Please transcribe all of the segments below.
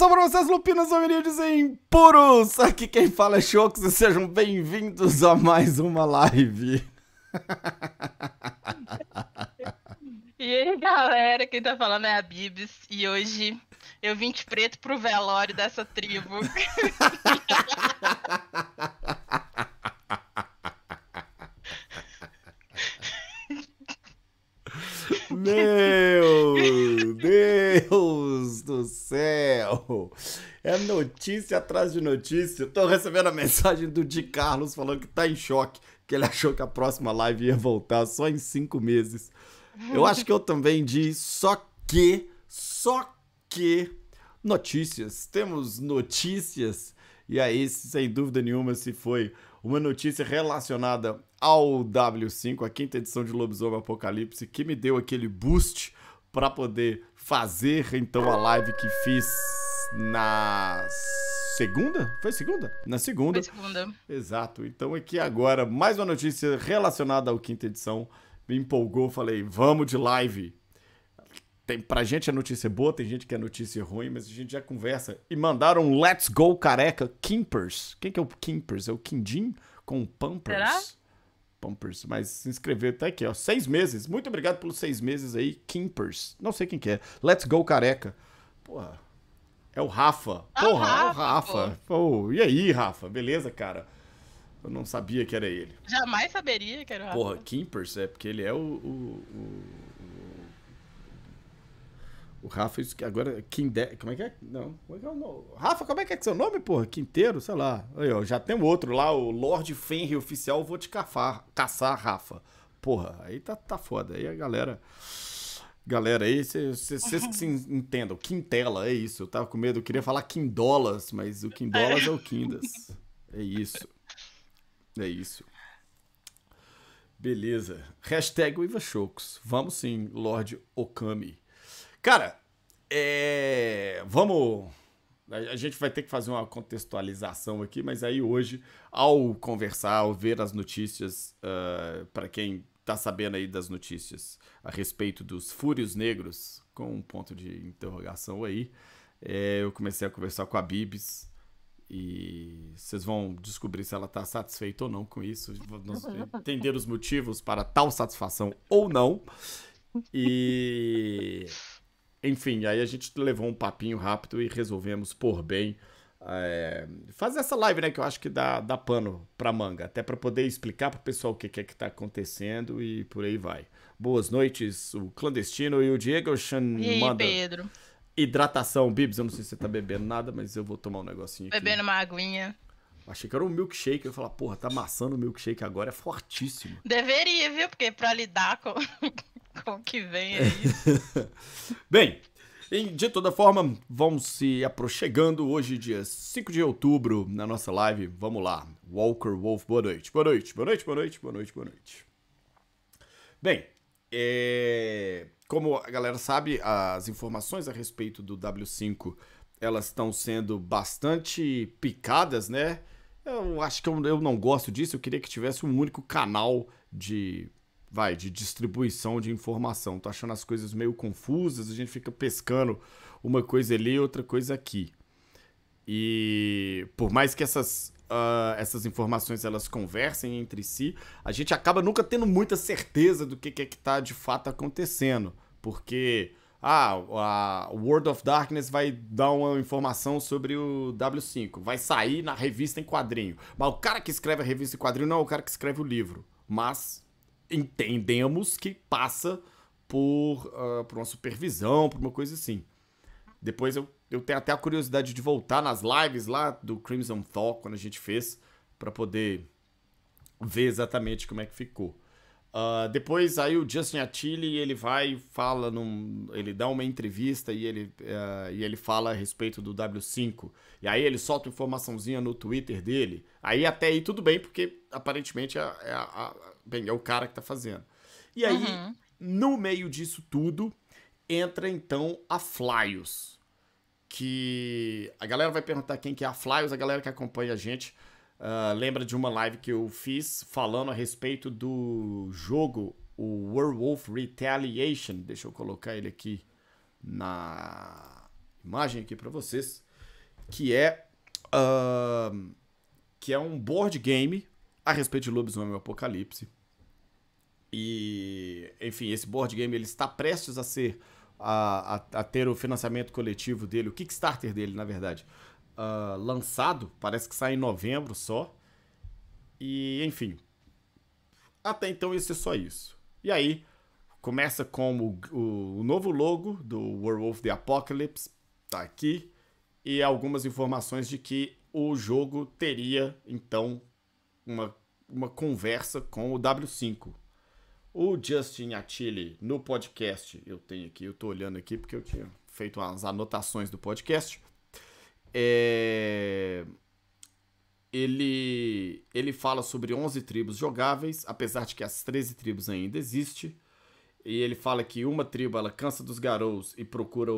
só para vocês, lupinos hominídeos impuros! Aqui quem fala é Chocos e sejam bem-vindos a mais uma live. e aí, galera, quem tá falando é a Bibis e hoje eu vim de preto pro velório dessa tribo. notícia atrás de notícia. Tô recebendo a mensagem do Di Carlos falando que tá em choque, que ele achou que a próxima live ia voltar só em cinco meses. Eu acho que eu também disse, só que, só que notícias. Temos notícias. E aí, sem dúvida nenhuma, se foi uma notícia relacionada ao W5, a quinta edição de Lobisomem Apocalipse, que me deu aquele boost para poder fazer então a live que fiz na segunda? Foi segunda? Na segunda. Foi segunda. Exato. Então aqui agora, mais uma notícia relacionada ao quinta edição. Me empolgou, falei, vamos de live. Tem, pra gente a é notícia boa, tem gente que é notícia ruim, mas a gente já conversa. E mandaram um Let's Go Careca Kimpers. Quem que é o Kimpers? É o Quindim com Pampers? Será? Pampers, mas se inscreveu até tá aqui, ó. Seis meses. Muito obrigado pelos seis meses aí, Kimpers. Não sei quem que é. Let's Go Careca. Porra é o Rafa. Ah, Porra, Rafa, é o Rafa. Pô. Pô, e aí, Rafa? Beleza, cara? Eu não sabia que era ele. Jamais saberia que era o Rafa. Porra, Kimpers, é porque ele é o. O, o, o Rafa, agora. Quinde... Como é que é? Não. É é Rafa, como é, é que é seu nome, porra? Quinteiro, sei lá. Aí, ó, já tem outro lá, o Lord Fenrir Oficial, vou te cafar, caçar, Rafa. Porra, aí tá, tá foda. Aí a galera. Galera, aí vocês que se entendam, Quintela, é isso. Eu tava com medo, eu queria falar Quindolas, mas o Quindolas é, o Quindas. É isso. É isso. Beleza. Hashtag Chocos. Vamos sim, Lorde Okami. Cara, é... vamos. A gente vai ter que fazer uma contextualização aqui, mas aí hoje, ao conversar, ao ver as notícias, uh, ah, para quem tá sabendo aí das notícias a respeito dos Fúrios Negros, com um ponto de interrogação aí, é, eu comecei a conversar com a Bibis. E vocês vão descobrir se ela está satisfeita ou não com isso. entender os motivos para tal satisfação ou não. E. Enfim, aí a gente levou um papinho rápido e resolvemos por bem é, fazer essa live, né? Que eu acho que dá, dá pano pra manga, até para poder explicar pro pessoal o que, que é que tá acontecendo e por aí vai. Boas noites, o Clandestino e o Diego Chan. E manda Pedro. Hidratação, Bibs, eu não sei se você tá bebendo nada, mas eu vou tomar um negocinho Bebendo aqui. uma aguinha. Achei que era um milkshake. Eu falei, porra, tá amassando o milkshake agora, é fortíssimo. Deveria, viu? Porque pra lidar com, com o que vem aí. Bem, e de toda forma, vamos se aproximando hoje, dia 5 de outubro, na nossa live. Vamos lá. Walker Wolf, boa noite. Boa noite, boa noite, boa noite, boa noite, boa noite. Bem, é... como a galera sabe, as informações a respeito do W5 elas estão sendo bastante picadas, né? Eu acho que eu, eu não gosto disso. Eu queria que tivesse um único canal de vai, de distribuição de informação. Tô achando as coisas meio confusas, a gente fica pescando uma coisa ali, outra coisa aqui. E por mais que essas, uh, essas informações elas conversem entre si, a gente acaba nunca tendo muita certeza do que, que é que tá de fato acontecendo. Porque, ah, o World of Darkness vai dar uma informação sobre o W5, vai sair na revista em quadrinho. Mas o cara que escreve a revista em quadrinho não é o cara que escreve o livro. Mas entendemos que passa por, uh, por uma supervisão, por uma coisa assim. Depois eu, eu tenho até a curiosidade de voltar nas lives lá do Crimson Thaw, quando a gente fez, para poder ver exatamente como é que ficou. Uh, depois aí o Justin Attili ele vai fala num, ele dá uma entrevista e ele, uh, e ele fala a respeito do W5 e aí ele solta informaçãozinha no Twitter dele aí até aí tudo bem porque aparentemente é, é, é bem, é o cara que tá fazendo e aí uhum. no meio disso tudo entra então a Flyos que a galera vai perguntar quem que é a Flyos a galera que acompanha a gente Uh, lembra de uma live que eu fiz falando a respeito do jogo, o Werewolf Retaliation. Deixa eu colocar ele aqui na imagem aqui para vocês, que é uh, que é um board game a respeito de lobisomem apocalipse. E, enfim, esse board game ele está prestes a ser a, a, a ter o financiamento coletivo dele, o Kickstarter dele, na verdade, uh, lançado, parece que sai em novembro só. E, enfim. Até então isso é só isso. E aí, começa com o, o, o novo logo do Werewolf the Apocalypse, tá aqui, e algumas informações de que o jogo teria, então, uma, uma conversa com o W5. O Justin Attili, no podcast, eu tenho aqui, eu tô olhando aqui porque eu tinha feito as anotações do podcast. É... Ele, ele fala sobre 11 tribos jogáveis, apesar de que as 13 tribos ainda existem. E ele fala que uma tribo ela cansa dos garotos e procura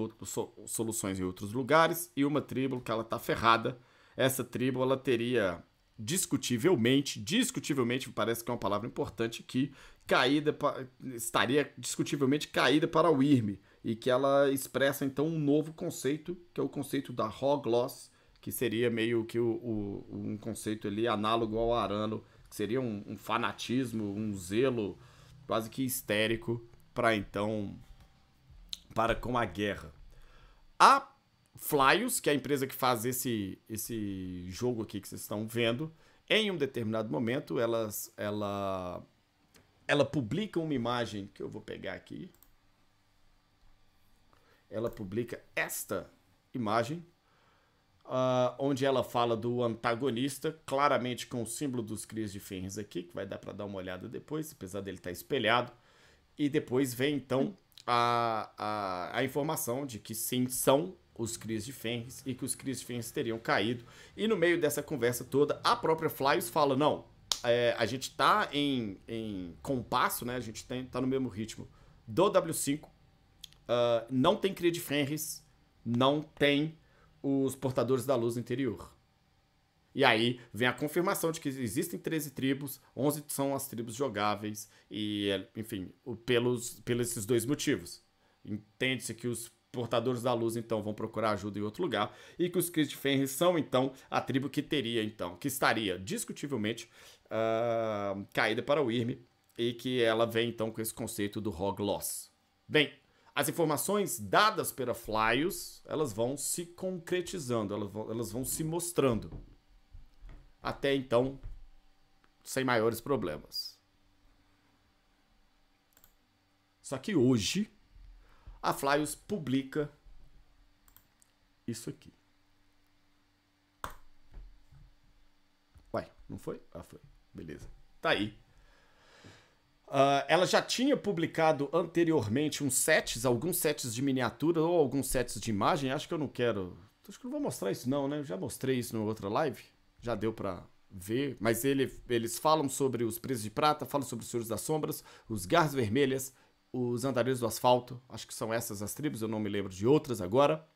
soluções em outros lugares, e uma tribo que ela tá ferrada. Essa tribo ela teria discutivelmente, discutivelmente parece que é uma palavra importante aqui, caída estaria discutivelmente caída para o IRME e que ela expressa então um novo conceito, que é o conceito da raw que seria meio que o, o, um conceito ali análogo ao Arano, que seria um, um fanatismo, um zelo quase que histérico para então para com a guerra. A Flyos, que é a empresa que faz esse, esse jogo aqui que vocês estão vendo, em um determinado momento elas ela ela publica uma imagem que eu vou pegar aqui ela publica esta imagem, uh, onde ela fala do antagonista, claramente com o símbolo dos Cris de Fenris aqui, que vai dar para dar uma olhada depois, apesar dele estar tá espelhado. E depois vem então a, a, a informação de que sim, são os Cris de Fenris e que os Cris de Fenris teriam caído. E no meio dessa conversa toda, a própria Flyers fala: não, é, a gente tá em, em compasso, né? A gente tem, tá no mesmo ritmo do W5 ah, não tem cria de Fenris, não tem os portadores da luz interior. E aí vem a confirmação de que existem 13 tribos, 11 são as tribos jogáveis, e enfim, pelos, pelos esses dois motivos. Entende-se que os portadores da luz então vão procurar ajuda em outro lugar e que os Cris de Fenris são então a tribo que teria então, que estaria discutivelmente uh, caída para o Irme e que ela vem então com esse conceito do Hogloss. Bem, as informações dadas pela Flyos, elas vão se concretizando, elas vão, elas vão se mostrando. Até então, sem maiores problemas. Só que hoje, a Flyos publica isso aqui. Uai, não foi? Ah, foi. Beleza. Tá aí. Ah, ela já tinha publicado anteriormente uns sets, alguns sets de miniatura ou alguns sets de imagem. Acho que eu não quero. Acho que não vou mostrar isso, não, né? Eu já mostrei isso em outra live. Já deu pra ver. Mas ele, eles falam sobre os presos de prata, falam sobre os senhores das sombras, os garras vermelhas, os andarilhos do asfalto. Acho que são essas as tribos, eu não me lembro de outras agora.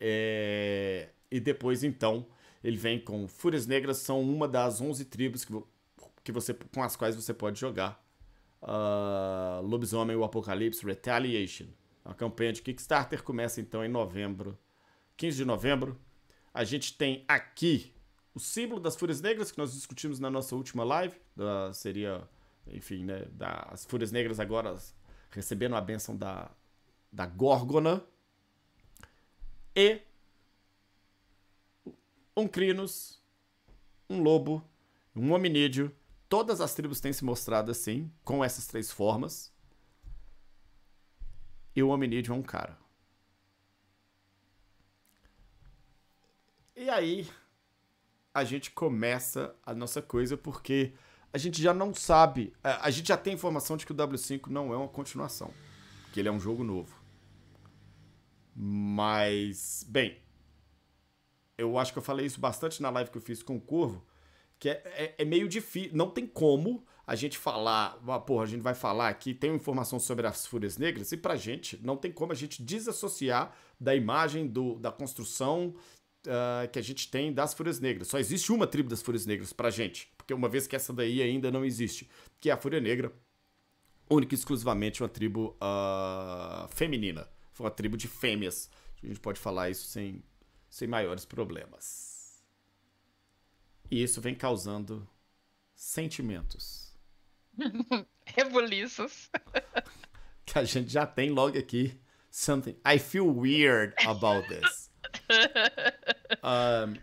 É... E depois, então, ele vem com Fúrias Negras, são uma das 11 tribos que, que você, com as quais você pode jogar uh, Lobisomem o Apocalipse Retaliation. A campanha de Kickstarter começa então em novembro, 15 de novembro. A gente tem aqui o símbolo das Fúrias Negras que nós discutimos na nossa última live, da, seria, enfim, né, as Fúrias Negras agora recebendo a benção da, da Górgona e um Crinos, um lobo, um hominídeo Todas as tribos têm se mostrado assim, com essas três formas. E o hominídeo é um cara. E aí a gente começa a nossa coisa porque a gente já não sabe, a gente já tem informação de que o W5 não é uma continuação, que ele é um jogo novo. Mas, bem, eu acho que eu falei isso bastante na live que eu fiz com o Corvo, que é, é, é meio difícil, não tem como a gente falar, ah, porra, a gente vai falar aqui, tem informação sobre as fúrias negras, e pra gente não tem como a gente desassociar da imagem do, da construção uh, que a gente tem das fúrias negras. Só existe uma tribo das fúrias negras pra gente, porque uma vez que essa daí ainda não existe, que é a fúria negra, única e exclusivamente uma tribo uh, feminina, foi uma tribo de fêmeas. A gente pode falar isso sem, sem maiores problemas. E isso vem causando sentimentos. Rebuliços. que a gente já tem logo aqui. Something. I feel weird about this. um,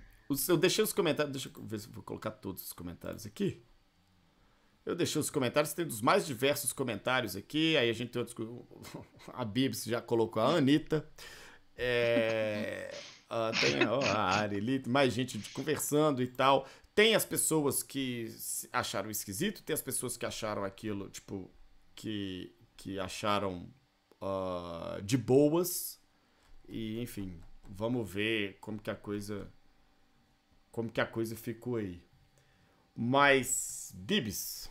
eu deixei os comentários. Deixa eu ver se eu vou colocar todos os comentários aqui. Eu deixei os comentários, tem dos mais diversos comentários aqui. Aí a gente tem outros. A Bibs já colocou a Anitta. É. Uh, tem a Arelita, mais gente conversando e tal. Tem as pessoas que acharam esquisito, tem as pessoas que acharam aquilo, tipo, que, que acharam uh, de boas. E, enfim, vamos ver como que a coisa. Como que a coisa ficou aí. Mas, Bibis,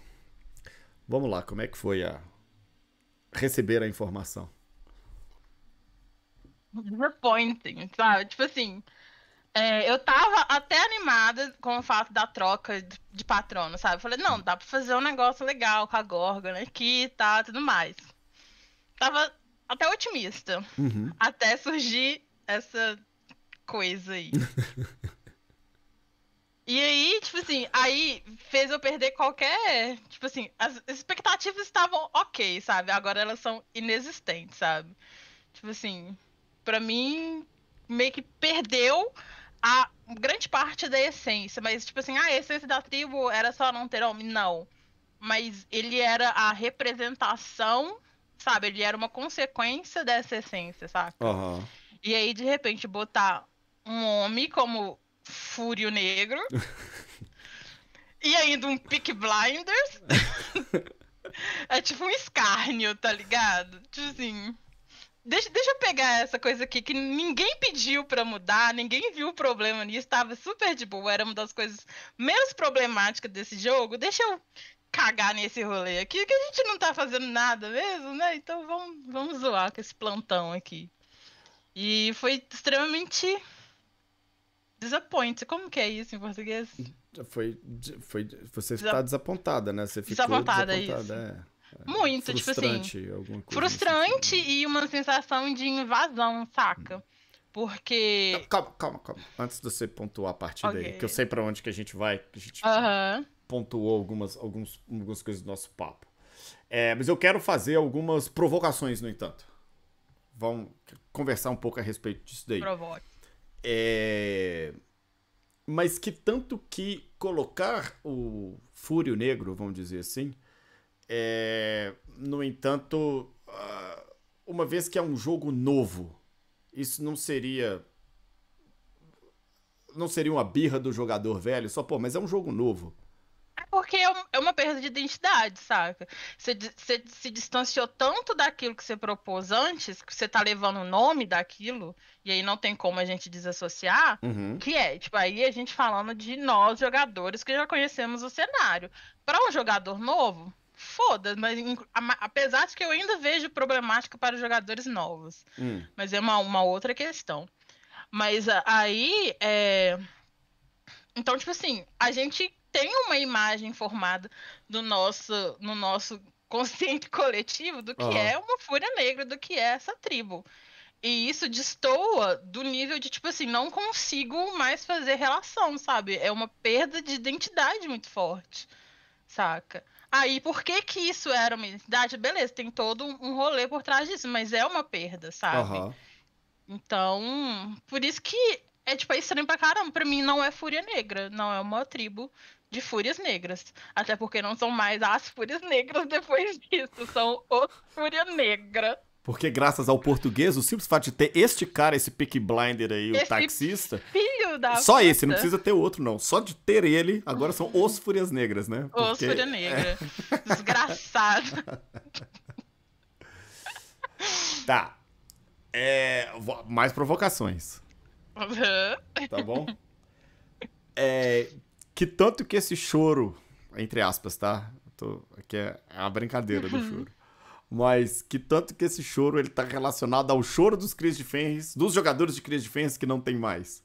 vamos lá, como é que foi a receber a informação? disappointing, sabe? Tipo assim, é, eu tava até animada com o fato da troca de, de patrono, sabe? falei, não, dá pra fazer um negócio legal com a Gorgon, aqui e tá, tudo mais. Tava até otimista. Uhum. Até surgir essa coisa aí. E aí, tipo assim, aí fez eu perder qualquer. Tipo assim, as expectativas estavam ok, sabe? Agora elas são inexistentes, sabe? Tipo assim, para mim, meio que perdeu a grande parte da essência. Mas, tipo assim, ah, a essência da tribo era só não ter homem? Não. Mas ele era a representação, sabe? Ele era uma consequência dessa essência, saca? Uhum. E aí, de repente, botar um homem como Fúrio Negro. e ainda um Pick Blinders. é tipo um escárnio, tá ligado? Tipo assim. Deixa, deixa eu pegar essa coisa aqui que ninguém pediu para mudar, ninguém viu o problema nisso, tava super de boa, era uma das coisas menos problemáticas desse jogo. Deixa eu cagar nesse rolê aqui, que a gente não tá fazendo nada mesmo, né? Então vamos, vamos zoar com esse plantão aqui. E foi extremamente disappoint. Como que é isso em português? Foi, foi você está desapontada, né? Você ficou desapontada, desapontada isso. É. Muito, tipo assim. Alguma coisa frustrante assim. e uma sensação de invasão, saca? Porque. calma, calma, calma. Antes de você pontuar a partir okay. daí, que eu sei para onde que a gente vai. A gente uh -huh. pontuou algumas, alguns, algumas coisas do nosso papo. É, mas eu quero fazer algumas provocações, no entanto. Vamos conversar um pouco a respeito disso daí. Provoque. É... Mas que tanto que colocar o Fúrio Negro, vamos dizer assim, é, no entanto, ah, uma vez que é um jogo novo, isso não seria. Não seria uma birra do jogador velho? Só, pô, mas é um jogo novo. É porque é, é uma perda de identidade, saca? Você, você se distanciou tanto daquilo que você propôs antes, que você tá levando o nome daquilo, e aí não tem como a gente desassociar, uhum. que é, tipo, aí a gente falando de nós, jogadores, que já conhecemos o cenário. Para um jogador novo, foda, mas apesar de que eu ainda vejo problemática para os jogadores novos. Hum. Mas é uma, uma outra questão. Mas ah, aí. É... Então, tipo assim, a gente tem uma imagem formada do nosso, no nosso consciente coletivo do que uhum. é uma fúria negra, do que é essa tribo. E isso destoa do nível de, tipo assim, não consigo mais fazer relação, sabe? É uma perda de identidade muito forte, saca? Aí, por que que isso era uma identidade? Beleza, tem todo um rolê por trás disso, mas é uma perda, sabe? Uhum. Então, por isso que é, tipo, é estranho pra caramba. Pra mim, não é Fúria Negra, não é uma tribo de Fúrias Negras. Até porque não são mais as Fúrias Negras depois disso, são o Fúria Negra. Porque graças ao português, o simples fato de ter este cara, esse pick blinder aí, esse o taxista, só puta. esse, não precisa ter outro, não. Só de ter ele, agora são os Fúrias Negras, né? Porque... Os Fúria Negra. É. Desgraçado. tá. É, mais provocações. Uhum. Tá bom? É, que tanto que esse choro, entre aspas, tá? Tô, aqui é, é a brincadeira do choro. Mas que tanto que esse choro ele tá relacionado ao choro dos Cris de Fenris, dos jogadores de Cris de Fenris que não tem mais.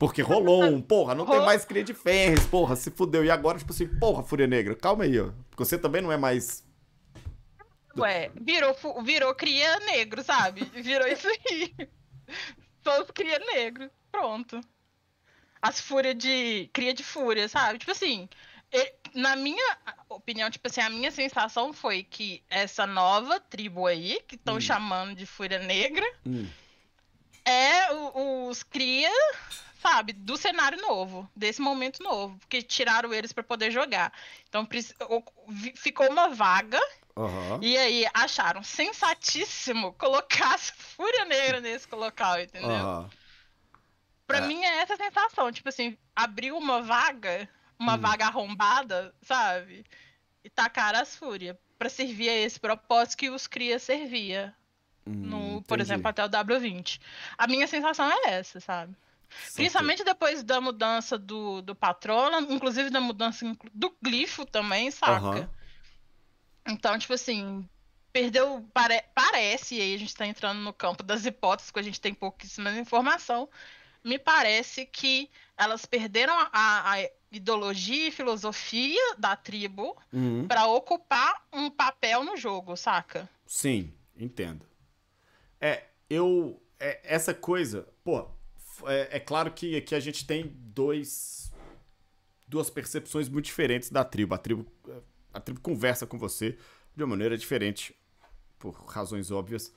Porque rolou um, porra, não tem mais cria de Fenris, porra, se fudeu. E agora, tipo assim, porra, Fúria Negra, calma aí, ó. Porque você também não é mais. Ué, virou, virou cria negro, sabe? Virou isso aí. Todos cria negro. Pronto. As fúrias de. Cria de fúria, sabe? Tipo assim. Ele, na minha opinião, tipo assim, a minha sensação foi que essa nova tribo aí, que estão hum. chamando de fúria negra, hum. é o, os cria sabe, do cenário novo, desse momento novo, porque tiraram eles para poder jogar. Então ficou uma vaga. Uhum. E aí acharam sensatíssimo colocar as Fúria Negra nesse local, entendeu? Uhum. Pra é. mim é essa sensação, tipo assim, abriu uma vaga, uma hum. vaga arrombada, sabe? E tacar as Fúria para servir a esse propósito que os Cria servia. Hum, no, por exemplo, até o W20. A minha sensação é essa, sabe? Sim, Principalmente sim. depois da mudança do, do Patrola, inclusive da mudança do glifo também, saca? Uhum. Então, tipo assim, perdeu. Pare, parece, e aí a gente tá entrando no campo das hipóteses, porque a gente tem pouquíssima informação. Me parece que elas perderam a, a ideologia e filosofia da tribo uhum. para ocupar um papel no jogo, saca? Sim, entendo. É, eu. É, essa coisa, pô, é, é claro que aqui a gente tem dois duas percepções muito diferentes da tribo. A tribo é, a tribo conversa com você de uma maneira diferente, por razões óbvias,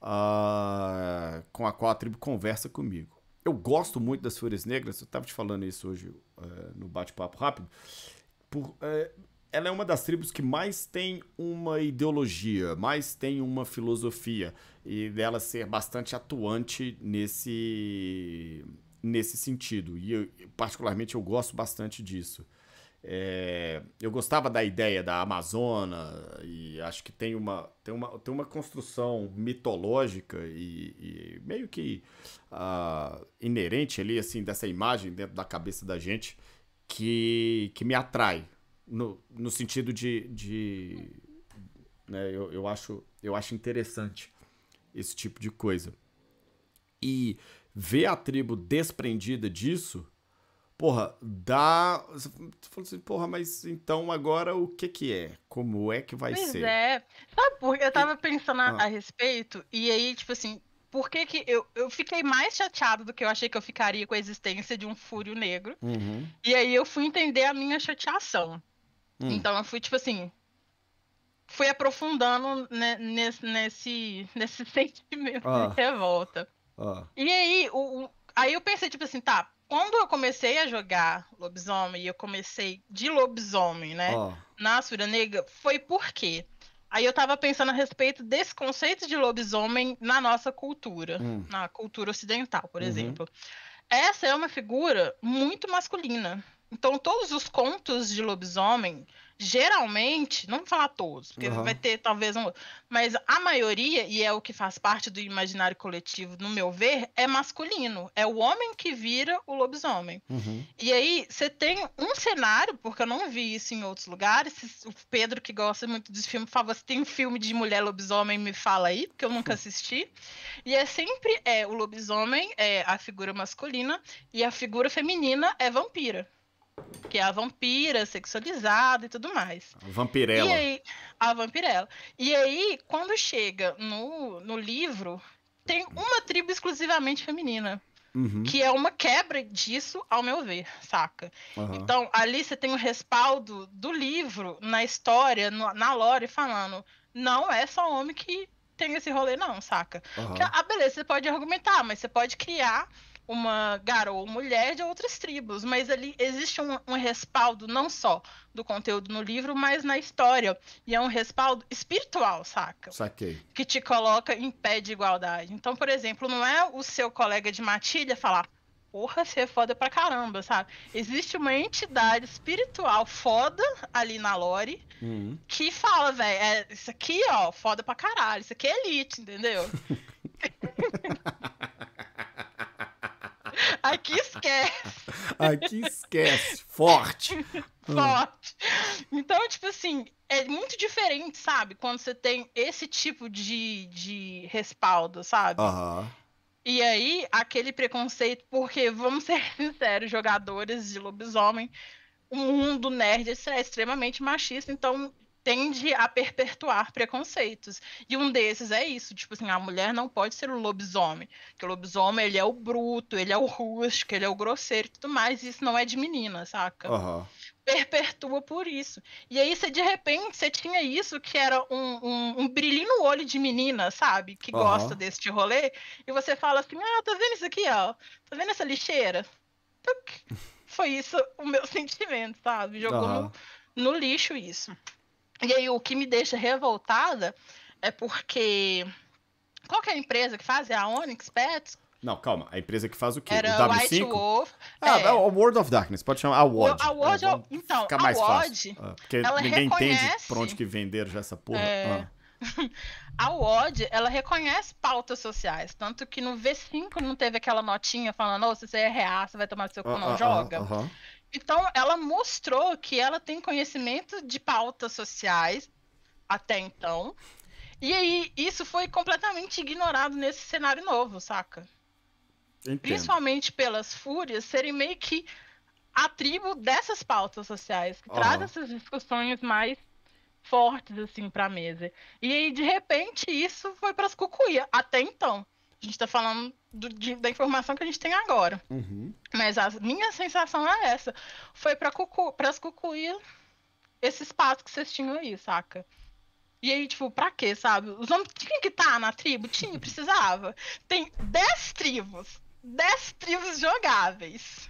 uh, com a qual a tribo conversa comigo. Eu gosto muito das Flores Negras, eu estava te falando isso hoje uh, no bate-papo rápido, por, uh, ela é uma das tribos que mais tem uma ideologia, mais tem uma filosofia e dela ser bastante atuante nesse nesse sentido. E eu, particularmente eu gosto bastante disso. É, eu gostava da ideia da Amazona e acho que tem uma tem uma, tem uma construção mitológica e, e meio que uh, inerente ali assim dessa imagem dentro da cabeça da gente que que me atrai no, no sentido de, de né, eu, eu, acho, eu acho interessante esse tipo de coisa. E ver a tribo desprendida disso, porra, dá. Você falou assim, porra, mas então agora o que que é? Como é que vai pois ser? Pois é. Sabe por Eu tava pensando a, ah. a respeito, e aí, tipo assim, por que, que eu, eu fiquei mais chateado do que eu achei que eu ficaria com a existência de um fúrio negro. Uhum. E aí eu fui entender a minha chateação. Hum. Então eu fui, tipo assim, fui aprofundando né, nesse, nesse, nesse sentimento ah. de revolta. Ah. E aí, o, o, aí eu pensei, tipo assim, tá, quando eu comecei a jogar lobisomem, e eu comecei de lobisomem, né? Na Sura Negra, foi por quê? Aí eu tava pensando a respeito desse conceito de lobisomem na nossa cultura, hum. na cultura ocidental, por uhum. exemplo. Essa é uma figura muito masculina. Então, todos os contos de lobisomem, geralmente, não vou falar todos, porque uhum. vai ter talvez um. Mas a maioria, e é o que faz parte do imaginário coletivo, no meu ver, é masculino. É o homem que vira o lobisomem. Uhum. E aí, você tem um cenário, porque eu não vi isso em outros lugares. O Pedro, que gosta muito dos filmes, fala: se tem um filme de mulher lobisomem, me fala aí, porque eu nunca assisti. E é sempre é, o lobisomem, é a figura masculina, e a figura feminina é vampira que é a vampira sexualizada e tudo mais. Vampirela. E aí, a vampirela. E aí, quando chega no, no livro, tem uma tribo exclusivamente feminina. Uhum. Que é uma quebra disso, ao meu ver, saca? Uhum. Então, ali você tem o um respaldo do livro, na história, no, na lore, falando: não é só homem que tem esse rolê, não, saca? Uhum. Porque, ah, beleza, você pode argumentar, mas você pode criar uma ou mulher de outras tribos, mas ali existe um, um, respaldo não só do conteúdo no livro, mas na história. E é um respaldo espiritual, saca? Saquei. Que te coloca em pé de igualdade. Então, por exemplo, não é o seu colega de matilha falar, porra, você é foda pra caramba, sabe? Existe uma entidade espiritual foda ali na Lore uhum. que fala, velho, é, isso aqui, ó, foda pra caralho, isso aqui é elite, entendeu? Aqui esquece. Aqui esquece. Forte. Hum. Forte. Então, tipo assim, é muito diferente, sabe? Quando você tem esse tipo de, de respaldo, sabe? Uhum. E aí, aquele preconceito, porque, vamos ser sinceros, jogadores de lobisomem, o mundo nerd é extremamente machista, então tende a perpetuar preconceitos. E um desses é isso, tipo assim, a mulher não pode ser o lobisomem, porque o lobisomem, ele é o bruto, ele é o rústico, ele é o grosseiro e tudo mais, e isso não é de menina, saca? Uhum. Perpetua por isso. E aí, você, de repente, você tinha isso que era um, um, um no olho de menina, sabe? Que uhum. gosta desse rolê, e você fala assim, ah, tá vendo isso aqui, ó? Tá vendo essa lixeira? Foi isso o meu sentimento, sabe? Jogou uhum. no, no lixo isso. E aí o que me deixa revoltada é porque qual que é a empresa que faz? É a Onyx Pets? Não, calma. A empresa que faz o quê? Era o W5? White Wolf. Ah, é. é... o World of Darkness. Pode chamar a WOD. A é, WOD, é, então, fica mais a WOD, fácil. Ah, porque ela ninguém reconhece... entende por onde que venderam já essa porra. É... Ah. A WOD, ela reconhece pautas sociais. Tanto que no V5 não teve aquela notinha falando, oh, se você é reaça, vai tomar seu cu, ah, não ah, ah joga. Ah, então, ela mostrou que ela tem conhecimento de pautas sociais até então. E aí, isso foi completamente ignorado nesse cenário novo, saca? Entendo. Principalmente pelas fúrias serem meio que a tribo dessas pautas sociais, que oh. traz essas discussões mais fortes, assim, pra mesa. E aí, de repente, isso foi pras cucuia, até então. A gente está falando do, de, da informação que a gente tem agora. Uhum. Mas a minha sensação é essa. Foi para cucu, as cucuias esse espaço que vocês tinham aí, saca? E aí, tipo, pra quê, sabe? Os homens tinham que estar tá na tribo? Tinha, precisava. Tem dez tribos. dez tribos jogáveis.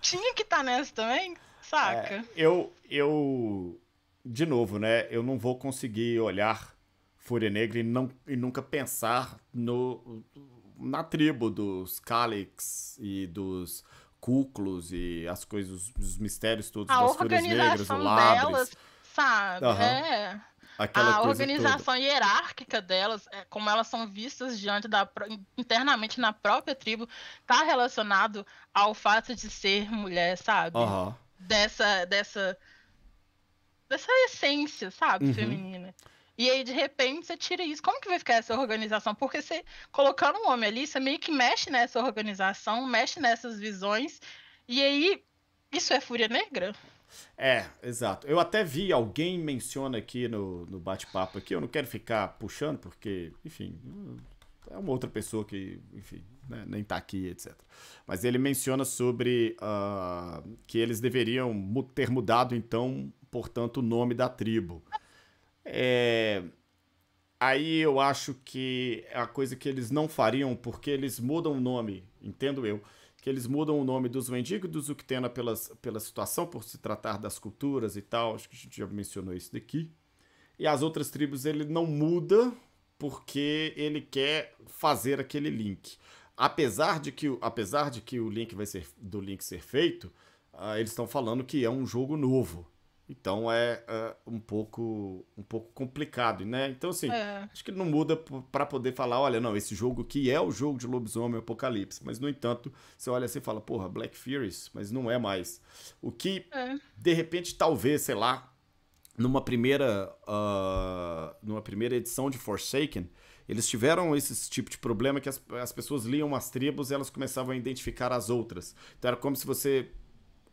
Tinha que estar tá nessa também, saca? É, eu, eu. De novo, né? Eu não vou conseguir olhar Fúria Negra e, não, e nunca pensar no, na tribo dos Calix e dos Cúculos e as coisas, os mistérios todos a das Fúrias Negras, o Labres. Delas, sabe? Uhum. É. Aquela a organização toda. hierárquica delas, é, como elas são vistas diante da internamente na própria tribo, está relacionado ao fato de ser mulher, sabe? Uhum. Dessa, dessa, dessa essência, sabe, uhum. feminina. E aí, de repente, você tira isso. Como que vai ficar essa organização? Porque você colocando um homem ali, você meio que mexe nessa organização, mexe nessas visões. E aí, isso é fúria negra? É, exato. Eu até vi alguém menciona aqui no, no bate-papo aqui, eu não quero ficar puxando, porque, enfim, é uma outra pessoa que, enfim, né, nem tá aqui, etc. Mas ele menciona sobre uh, que eles deveriam ter mudado, então, portanto, o nome da tribo. É... Aí eu acho que é a coisa que eles não fariam, porque eles mudam o nome, entendo eu, que eles mudam o nome dos mendigos e dos Uktena pelas, pela situação, por se tratar das culturas e tal, acho que a gente já mencionou isso daqui. E as outras tribos ele não muda, porque ele quer fazer aquele link. Apesar de que, apesar de que o link vai ser do link ser feito, uh, eles estão falando que é um jogo novo. Então é uh, um pouco um pouco complicado, né? Então, assim, é. acho que não muda para poder falar, olha, não, esse jogo aqui é o jogo de lobisomem apocalipse. Mas, no entanto, você olha assim e fala, porra, Black Furies, mas não é mais. O que, é. de repente, talvez, sei lá, numa primeira, uh, numa primeira edição de Forsaken, eles tiveram esse tipo de problema que as, as pessoas liam as tribos e elas começavam a identificar as outras. Então era como se você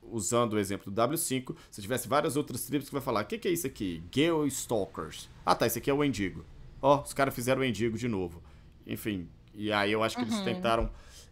usando o exemplo do W5, se tivesse várias outras tribos que vai falar, o que, que, é isso aqui? Gale Stalkers. Ah tá, esse aqui é o Endigo. Ó, oh, os caras fizeram o Endigo de novo. Enfim, e aí eu acho que uhum. eles tentaram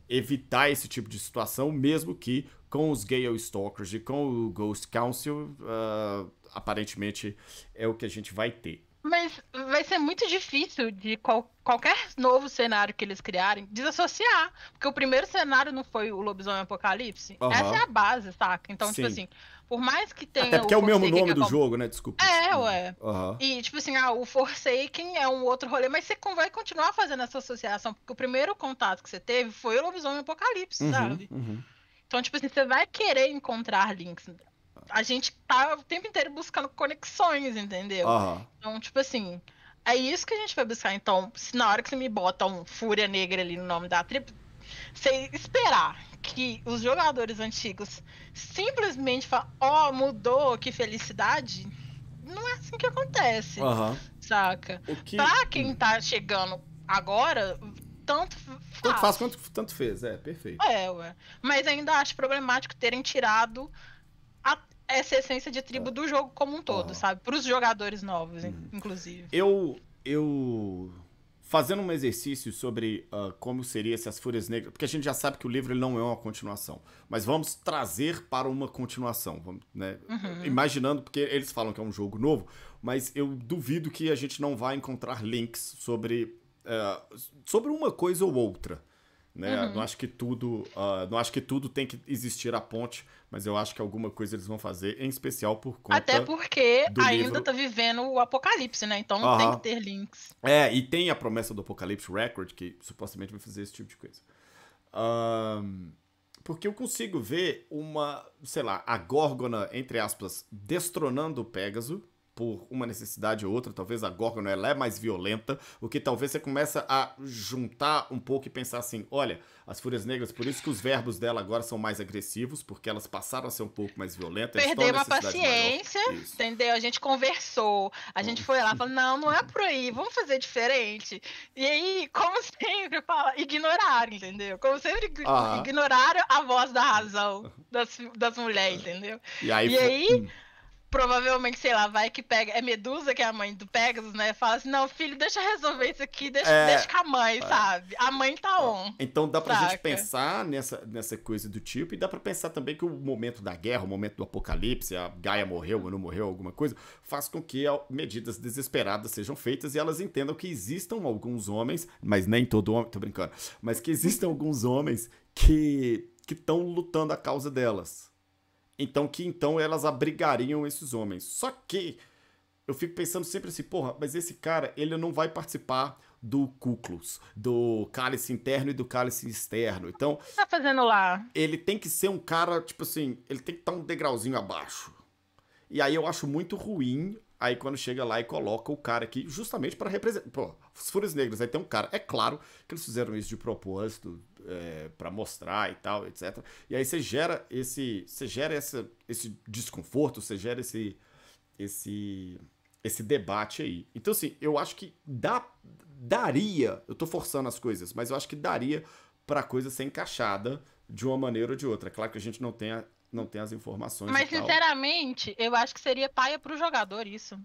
evitar esse tipo de situação, mesmo que com os Gale Stalkers e com o Ghost Council, uh, aparentemente é o que a gente vai ter. Mas vai ser muito difícil de qual, qualquer novo cenário que eles criarem desassociar. Porque o primeiro cenário não foi o Lobisomem Apocalipse. Uhum. Essa é a base, saca? Então, tipo Sim. tipo assim, por mais que tenha. Até porque o é o mesmo nome do jogo, né? Desculpa. É, ué. Uhum. E, tipo assim, ah, o Forsaken é um outro rolê, mas você vai continuar fazendo essa associação. Porque o primeiro contato que você teve foi o Lobisomem Apocalipse, uhum, sabe? Uhum. Então, tipo assim, você vai querer encontrar links a gente tá o tempo inteiro buscando conexões, entendeu? Uhum. Então, tipo assim, é isso que a gente vai buscar. Então, se na hora que você me bota um Fúria Negra ali no nome da tribo, você esperar que os jogadores antigos simplesmente falem, ó, oh, mudou, que felicidade. Não é assim que acontece. Uhum. Saca? que... Pra quem tá chegando agora, tanto faz. Tanto faz quanto tanto fez, é, perfeito. É, ué. Mas ainda acho problemático terem tirado a, essa essência de tribo é. do jogo como um todo, sabe? Para os jogadores novos, uhum. inclusive. Eu. Eu. Fazendo um exercício sobre uh, como seria se as Fúrias Negras. Porque a gente já sabe que o livro não é uma continuação. Mas vamos trazer para uma continuação. Vamos, né? Uhum. Imaginando, porque eles falam que é um jogo novo, mas eu duvido que a gente não vá encontrar links sobre. Uh, sobre uma coisa ou outra né? Uhum. Não acho que tudo, uh, não acho que tudo tem que existir a ponte, mas eu acho que alguma coisa eles vão fazer, em especial por conta Até porque ainda livro... tá vivendo o apocalipse, né? Então uhum. tem que ter links. É, e tem a promessa do Apocalipse Record que supostamente vai fazer esse tipo de coisa. Um, porque eu consigo ver uma, sei lá, a Górgona, entre aspas, destronando o Pégaso, por uma necessidade ou outra, talvez a Gorgon ela é, é mais violenta, o que talvez você começa a juntar um pouco e pensar assim, olha, as Fúrias Negras, por isso que os verbos dela agora são mais agressivos, porque elas passaram a ser um pouco mais violentas. Perdeu a paciência, entendeu? A gente conversou, a gente foi lá e uhum. falou, não, não é por aí, vamos fazer diferente. E aí, como sempre, fala, ignoraram, entendeu? Como sempre, ah. ignoraram a voz da razão das, das mulheres, entendeu? E aí... E aí hum provavelmente, sei lá, vai que pega. É Medusa, que é a mãe do Pegasus, né? Fala assim: não, filho, deixa eu resolver isso aqui, deixa, é, deixa com a mãe, é. sabe? A mãe tá on. Então dá pra saca? gente pensar nessa, nessa coisa do tipo, e dá pra pensar também que o momento da guerra, o momento do apocalipse, a Gaia morreu ou não morreu, alguma coisa, faz com que medidas desesperadas sejam feitas e elas entendam que existam alguns homens, mas nem todo homem, tô brincando, mas que existam alguns homens que. Que estão lutando a causa delas, então que então elas abrigariam esses homens. Só que eu fico pensando sempre assim, porra, mas esse cara, ele não vai participar do Cuclus, do cálice interno e do cálice externo. Então, o que então, tá fazendo lá? Ele tem que ser um cara, tipo assim, ele tem que estar tá um degrauzinho abaixo. E aí eu acho muito ruim Aí quando chega lá e coloca o cara aqui justamente para representar. Pô, os furos negros aí tem um cara. É claro que eles fizeram isso de propósito, é, para mostrar e tal, etc. E aí você gera esse, você gera essa, esse desconforto, você gera esse, esse, esse debate aí. Então assim, eu acho que dá, daria, eu estou forçando as coisas, mas eu acho que daria para a coisa ser encaixada de uma maneira ou de outra. Claro que a gente não tem, a, não tem as informações. Mas sinceramente, eu acho que seria paia para o jogador isso.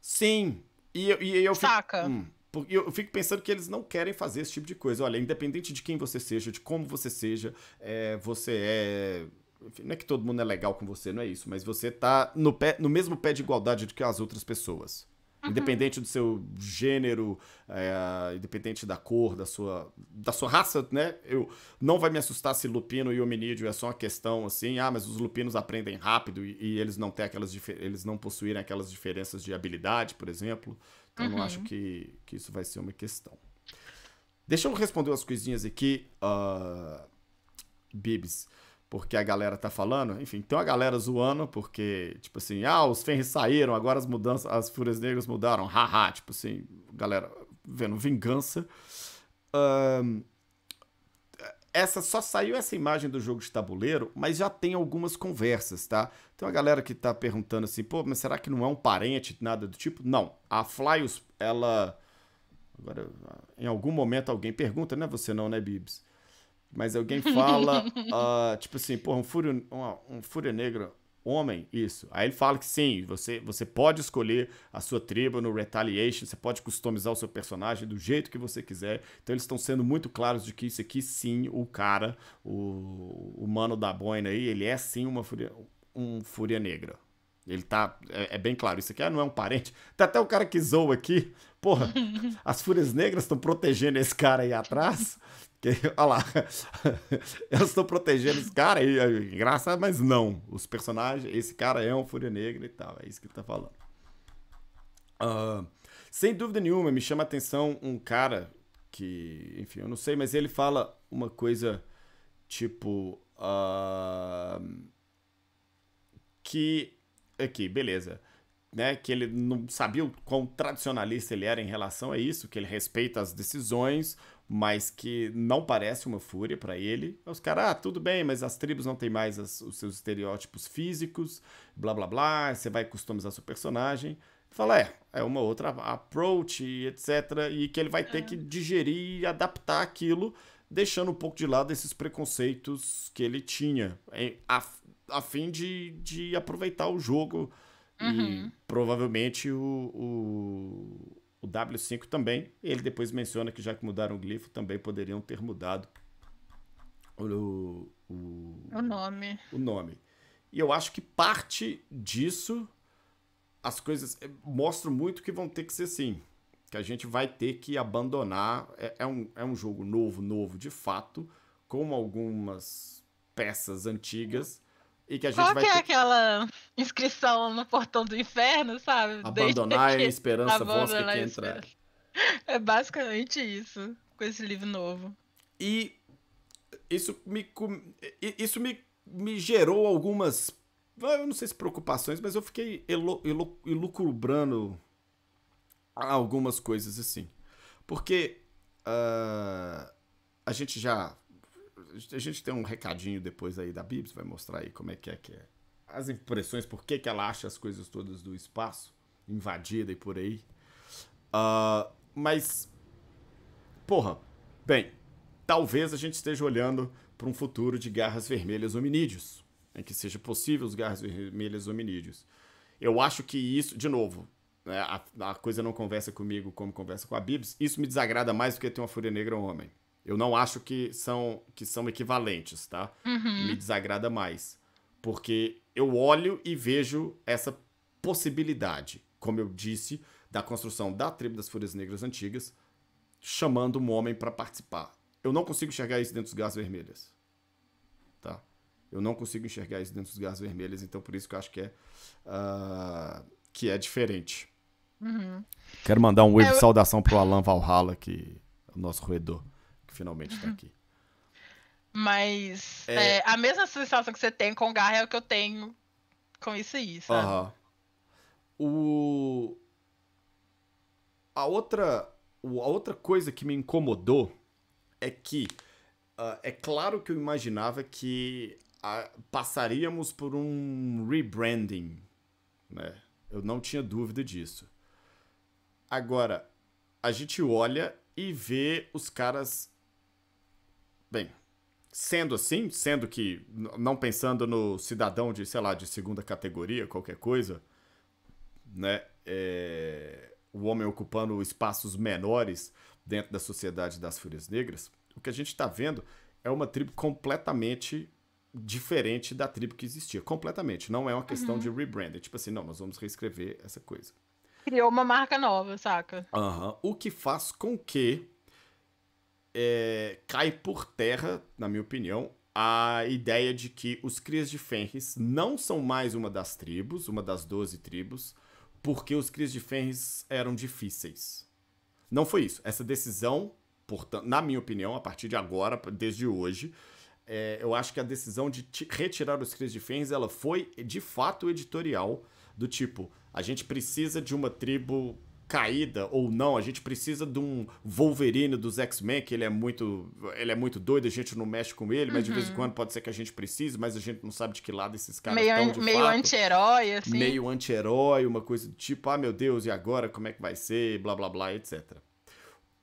Sim. E, e, e eu Saca? hum, porque eu fico pensando que eles não querem fazer esse tipo de coisa. Olha, independente de quem você seja, de como você seja, é, você é. Enfim, não é que todo mundo é legal com você, não é isso, mas você tá no, pé, no mesmo pé de igualdade do que as outras pessoas. Uhum. Independente do seu gênero, é, independente da cor, da sua, da sua raça, né? Eu, não vai me assustar se lupino e hominídeo é só uma questão assim, ah, mas os lupinos aprendem rápido e, e eles não têm aquelas eles não possuírem aquelas diferenças de habilidade, por exemplo. Então uhum. não acho uhum. que, que isso vai ser uma questão. Deixa eu responder umas coisinhas aqui, uh, ah, Bibs, porque a galera tá falando. Enfim, tem uma galera zoando, porque, tipo assim, ah, os Fenris saíram, agora as mudanças, as Fúrias Negras mudaram, haha. Tipo assim, galera vendo vingança. Uh, essa só saiu essa imagem do jogo de tabuleiro, mas já tem algumas conversas, tá? Tem uma galera que tá perguntando assim, pô, mas será que não é um parente, nada do tipo? Não. A Flyos, ela. Agora, em algum momento alguém pergunta, né? Você não, né, Bibs? Mas alguém fala, uh, tipo assim, pô, um Fúria, um, um Fúria Negra homem isso. Aí ele fala que sim, você, você pode escolher a sua tribo no Retaliation, você pode customizar o seu personagem do jeito que você quiser. Então eles estão sendo muito claros de que isso aqui sim, o cara, o, o mano da boina aí, ele é sim uma fúria, um fúria negra. Ele tá. É, é, bem claro, isso aqui ah, não é um parente. Tá até o cara que zoa aqui. Porra, as Fúrias Negras estão protegendo esse cara aí atrás. Que, olha lá. Elas estão protegendo esse cara. aí graça engraçado, mas não. Os personagens. Esse cara é um Fúria Negra e tal. É isso que ele tá falando. Uh, sem dúvida nenhuma, me chama a atenção um cara que. Enfim, eu não sei, mas ele fala uma coisa tipo. Uh, que aqui, beleza. Né, que ele não sabia o quão tradicionalista ele era em relação a isso, que ele respeita as decisões, mas que não parece uma fúria para ele. Os caras, ah, tudo bem, mas as tribos não têm mais as, os seus estereótipos físicos, blá blá blá, você vai customizar seu personagem. Fala, é, é uma outra approach, etc. E que ele vai ter que é. digerir e adaptar aquilo, deixando um pouco de lado esses preconceitos que ele tinha a a fim de, de aproveitar o jogo. Uhum. E provavelmente o, o, o, W5 também. Ele depois menciona que já que mudaram o glifo, também poderiam ter mudado o, o, o nome. O nome. E eu acho que parte disso as coisas eh, mostram muito que vão ter que ser assim. Que a gente vai ter que abandonar. É, é, um, é um jogo novo, novo de fato, com algumas peças antigas e que a gente Qual vai que é ter... aquela inscrição no portão do inferno, sabe? Abandonar Desde a esperança, que... que, que entra. É basicamente isso, com esse livro novo. E isso me, isso me, me gerou algumas, eu não sei se preocupações, mas eu fiquei elucubrando algumas coisas assim. Porque uh, a gente já a gente tem um recadinho depois aí da Bibs, vai mostrar aí como é que é que é. As impressões, por que, que ela acha as coisas todas do espaço, invadida e por aí. Uh, mas, porra, bem, talvez a gente esteja olhando para um futuro de garras vermelhas hominídeos, em que seja possível os garras vermelhas hominídeos. Eu acho que isso, de novo, né, a, a coisa não conversa comigo como conversa com a Bibs, isso me desagrada mais do que ter uma fúria negra um homem. Eu não acho que são, que são equivalentes, tá? Uhum. Me desagrada mais. Porque eu olho e vejo essa possibilidade, como eu disse, da construção da tribo das Folhas Negras Antigas, chamando um homem para participar. Eu não consigo enxergar isso dentro dos gás vermelhas. Tá? Eu não consigo enxergar isso dentro dos gás vermelhas, então por isso que eu acho que é, uh, que é diferente. Uhum. Quero mandar um wave é, de saudação pro Alan Valhalla, que é o nosso roedor que finalmente está uhum. aqui. Mas é... É, a mesma sensação que você tem com o garra é o que eu tenho com isso aí, sabe? Uhum. O... A outra, a outra coisa que me incomodou é que uh, é claro que eu imaginava que ah, passaríamos por um rebranding, né? Eu não tinha dúvida disso. Agora, a gente olha e vê os caras Bem, sendo assim, sendo que não pensando no cidadão de, sei lá, de segunda categoria, qualquer coisa, né? É, o homem ocupando espaços menores dentro da sociedade das Fúrias Negras, o que a gente está vendo é uma tribo completamente diferente da tribo que existia. Completamente. Não é uma questão uhum. de rebranding. Tipo assim, não, nós vamos reescrever essa coisa. Criou uma marca nova, saca? Uhum. O que faz com que é, cai por terra, na minha opinião, a ideia de que os Crias de Fenris não são mais uma das tribos, uma das doze tribos, porque os Crias de Fenris eram difíceis. Não foi isso. Essa decisão, portanto, na minha opinião, a partir de agora, desde hoje, é, eu acho que a decisão de retirar os Crias de Fenris ela foi de fato editorial do tipo a gente precisa de uma tribo caída ou não, a gente precisa de um Wolverine dos X-Men, que ele é muito ele é muito doido, a gente não mexe com ele, uhum. mas de vez em uhum. quando pode ser que a gente precise, mas a gente não sabe de que lado esses caras meio, estão de Meio anti-herói, assim. Meio anti-herói, uma coisa do tipo, ah, meu Deus, e agora, como é que vai ser, blá, blá, blá, etc.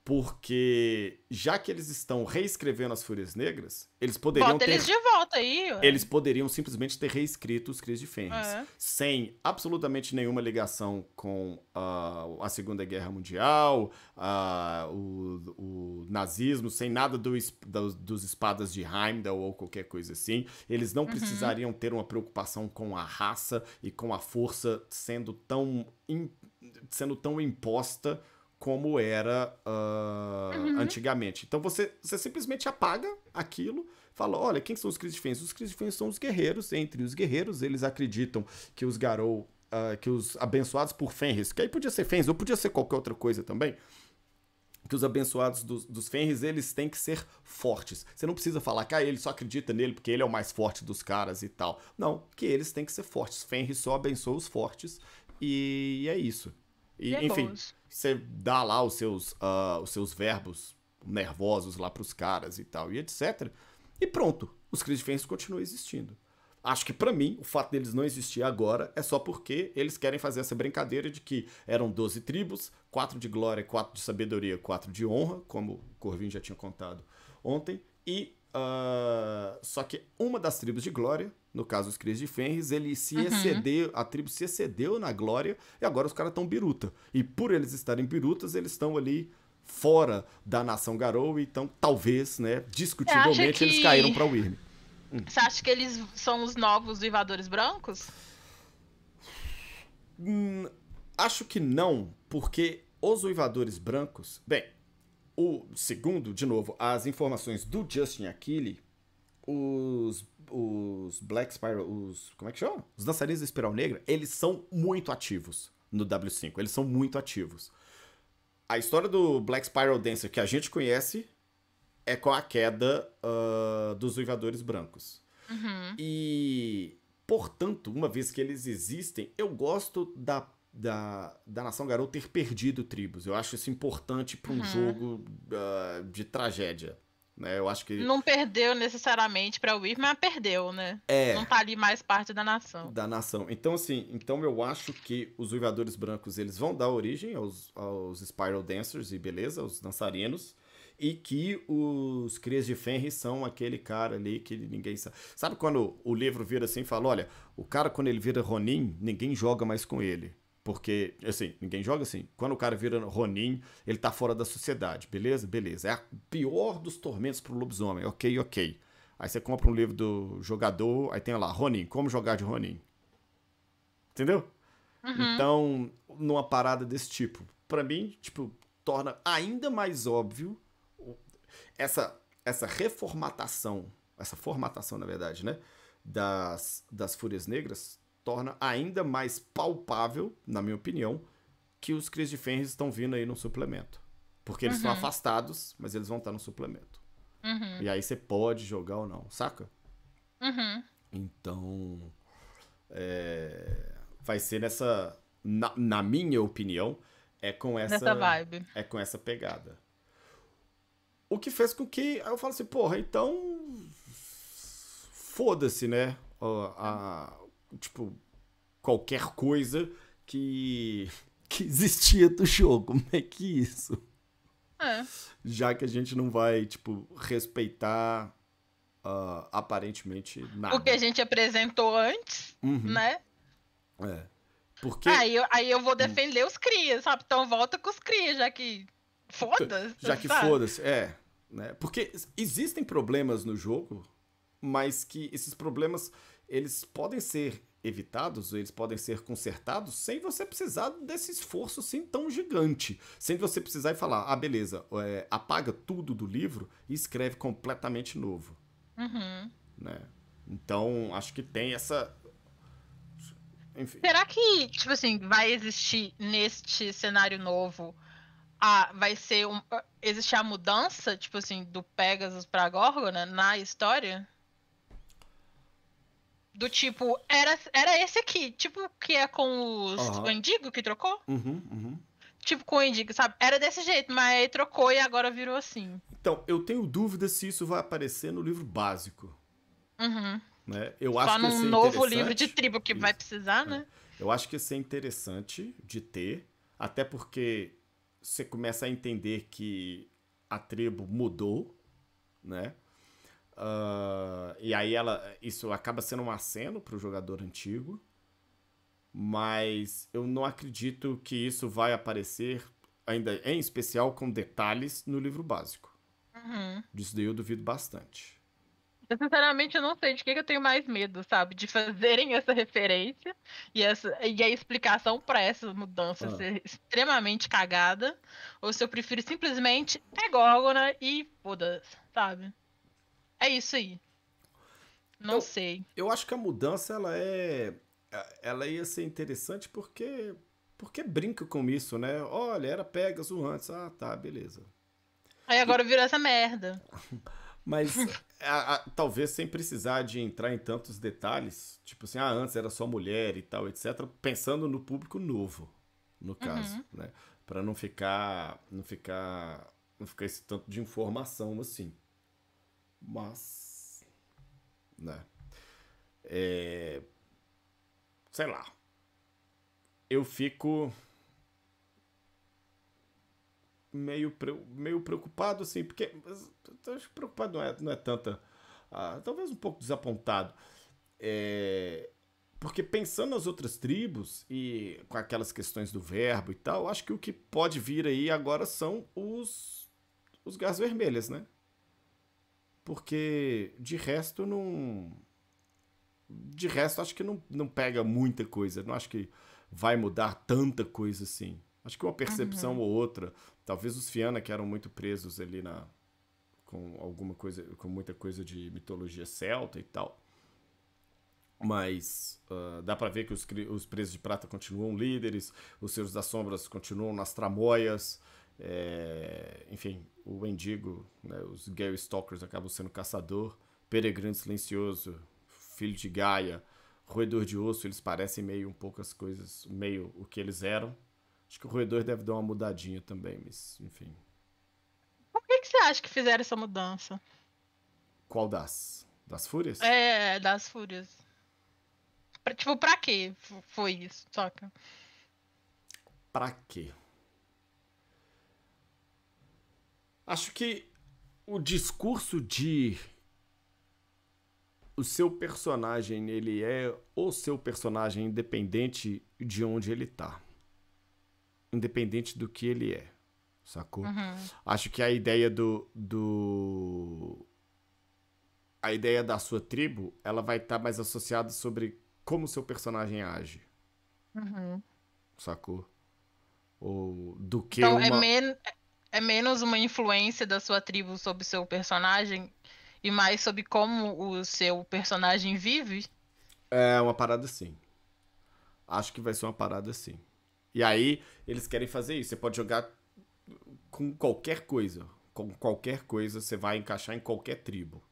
Porque já que eles estão reescrevendo as Fúrias Negras, eles poderiam Bota ter... eles de volta aí. Ué. Eles poderiam simplesmente ter reescrito os Cris de Fênix. É. Sem absolutamente nenhuma ligação com uh, a Segunda Guerra Mundial, uh, o, o, nazismo, sem nada do, do, dos espadas de Heimdall ou qualquer coisa assim. Eles não uhum. precisariam ter uma preocupação com a raça e com a força sendo tão, in, sendo tão imposta como era uh, uhum. antigamente. Então você, você simplesmente apaga aquilo, fala, olha, quem são os Crisfens? Os Crisfens são os guerreiros. Entre os guerreiros, eles acreditam que os Garou, uh, que os abençoados por Fenris, que aí podia ser Fenris ou podia ser qualquer outra coisa também, que os abençoados dos, dos Fenris, eles têm que ser fortes. Você não precisa falar que ah, ele só acredita nele porque ele é o mais forte dos caras e tal. Não, que eles têm que ser fortes. Fenris só abençoa os fortes e é isso. E, é enfim, você dá lá os seus, uh, os seus verbos nervosos lá pros caras e tal, e etc. E pronto, os Creed fans continuam existindo. Acho que para mim, o fato deles não existir agora é só porque eles querem fazer essa brincadeira de que eram 12 tribos, 4 de glória, 4 de sabedoria, 4 de honra, como o Corvinho já tinha contado ontem, e Uh, só que uma das tribos de glória, no caso os Cris de Fenris, ele se uhum. excedeu, a tribo se excedeu na glória e agora os caras estão biruta. E por eles estarem birutas, eles estão ali fora da nação Garou, então talvez, né, discutivelmente que... eles caíram para o Wyrm. Hum. Você acha que eles são os novos vivadores brancos? Hum, acho que não, porque os uivadores brancos. Bem, o segundo, de novo, as informações do Justin Achille, os, os Black Spiral, os. Como é que chama? Os dançarinos da Espiral Negra, eles são muito ativos no W5. Eles são muito ativos. A história do Black Spiral Dancer que a gente conhece é com a queda uh, dos Uivadores Brancos. Uhum. E, portanto, uma vez que eles existem, eu gosto da da, da Nação Garou ter perdido tribos. Eu acho isso importante para um uhum. jogo uh, de tragédia. Né? Eu acho que. Não perdeu necessariamente para o Wii, mas perdeu, né? É. Não tá ali mais parte da nação. Da nação. Então, assim, então eu acho que os uivadores brancos eles vão dar origem aos, aos Spiral Dancers e beleza, os dançarinos. E que os Cris de Fenris são aquele cara ali que ninguém sabe. Sabe quando o livro vira assim e fala: olha, o cara quando ele vira Ronin, ninguém joga mais com ele. Porque, assim, ninguém joga assim. Quando o cara vira Ronin, ele tá fora da sociedade, beleza? Beleza. É a pior dos tormentos pro lobisomem. Ok, ok. Aí você compra um livro do jogador, aí tem lá, Ronin, como jogar de Ronin. Entendeu? Uhum. Então, numa parada desse tipo. para mim, tipo, torna ainda mais óbvio essa, essa reformatação, essa formatação, na verdade, né? Das, das Fúrias Negras torna ainda mais palpável, na minha opinião, que os Chris de Fenris estão vindo aí no suplemento. Porque eles estão uhum. afastados, mas eles vão estar no suplemento. Uhum. E aí você pode jogar ou não, saca? Uhum. Então. É... Vai ser nessa. Na, na, minha opinião, é com essa. Nessa vibe. É com essa pegada. O que fez com que. Aí eu falo assim, porra, então. Foda-se, né? A, a, tipo, qualquer coisa que, que existia do jogo. Como é que isso? É. Já que a gente não vai, tipo, respeitar uh, aparentemente nada. O que a gente apresentou antes, uhum. né? É. Porque... Aí, eu, aí eu vou hum. defender os crias, sabe? Então volta com os crias, já que foda-se. Já que foda-se, é. Né? Porque existem problemas no jogo, mas que esses problemas eles podem ser evitados, eles podem ser consertados sem você precisar desse esforço assim tão gigante. Sem você precisar e falar, ah, beleza, é, apaga tudo do livro e escreve completamente novo. Uhum. Né? Então, acho que tem essa. Enfim. Será que, tipo assim, vai existir neste cenário novo? A, vai ser um, existir a mudança, tipo assim, do Pegasus para Gorgona na história? Do tipo, era, era esse aqui. Tipo, que é com os, uhum. o Indigo que trocou? Uhum, uhum. Tipo, com o Indigo, sabe? Era desse jeito, mas trocou e agora virou assim. Então, eu tenho dúvida se isso vai aparecer no livro básico. Uhum. Né? Eu Só acho num é novo livro de tribo que isso. vai precisar, é. né? Eu acho que isso é interessante de ter, até porque você começa a entender que a tribo mudou, né? Uh, e aí ela isso acaba sendo um aceno para o jogador antigo, mas eu não acredito que isso vai aparecer ainda, em especial com detalhes no livro básico. Uhum. Disso daí eu duvido bastante. Eu, sinceramente, eu não sei de que, que eu tenho mais medo, sabe? De fazerem essa referência e, essa, e a explicação para essa mudança ah. ser extremamente cagada. Ou se eu prefiro simplesmente é górgona e foda-se, sabe? É isso aí. Não sei. Eu acho que a mudança ela é ela ia ser interessante porque porque brinca com isso, né? Olha, era Pegasus antes. Ah, tá, beleza. Aí agora e... virou essa merda. Mas a, a, talvez sem precisar de entrar em tantos detalhes, tipo assim, ah, antes era só mulher e tal, etc, pensando no público novo, no caso, uhum. né? Para não ficar não ficar não ficar esse tanto de informação assim. Mas né? É... Sei lá. Eu fico meio, meio preocupado, assim, porque. Acho preocupado não é, não é tanta. Ah, talvez um pouco desapontado. É, porque pensando nas outras tribos e com aquelas questões do verbo e tal, acho que o que pode vir aí agora são os, os gás vermelhas, né? Porque de resto não. De resto, acho que não, não pega muita coisa. Não acho que vai mudar tanta coisa assim. Acho que uma percepção uhum. ou outra. Talvez os Fiana, que eram muito presos ali na. com alguma coisa. com muita coisa de mitologia celta e tal. Mas uh, dá para ver que os, os presos de prata continuam líderes, os seus das sombras continuam nas tramóias. É, enfim, o mendigo, né, os Gale Stalkers acabam sendo caçador, peregrino silencioso, filho de Gaia, roedor de osso, eles parecem meio um pouco as coisas, meio o que eles eram. Acho que o roedor deve dar uma mudadinha também, mas enfim. Por que, que você acha que fizeram essa mudança? Qual das? Das Fúrias? É, das Fúrias. Pra, tipo, pra que foi isso, toca? Pra quê? Acho que o discurso de o seu personagem, ele é o seu personagem independente de onde ele tá. Independente do que ele é, sacou? Uhum. Acho que a ideia do, do... A ideia da sua tribo, ela vai estar tá mais associada sobre como seu personagem age. Uhum. Sacou? Ou do que então, é uma... é, men é menos uma influência da sua tribo sobre seu personagem e mais sobre como o seu personagem vive? É uma parada sim. Acho que vai ser uma parada sim. E aí, eles querem fazer isso. Você pode jogar com qualquer coisa. Com qualquer coisa, você vai encaixar em qualquer tribo.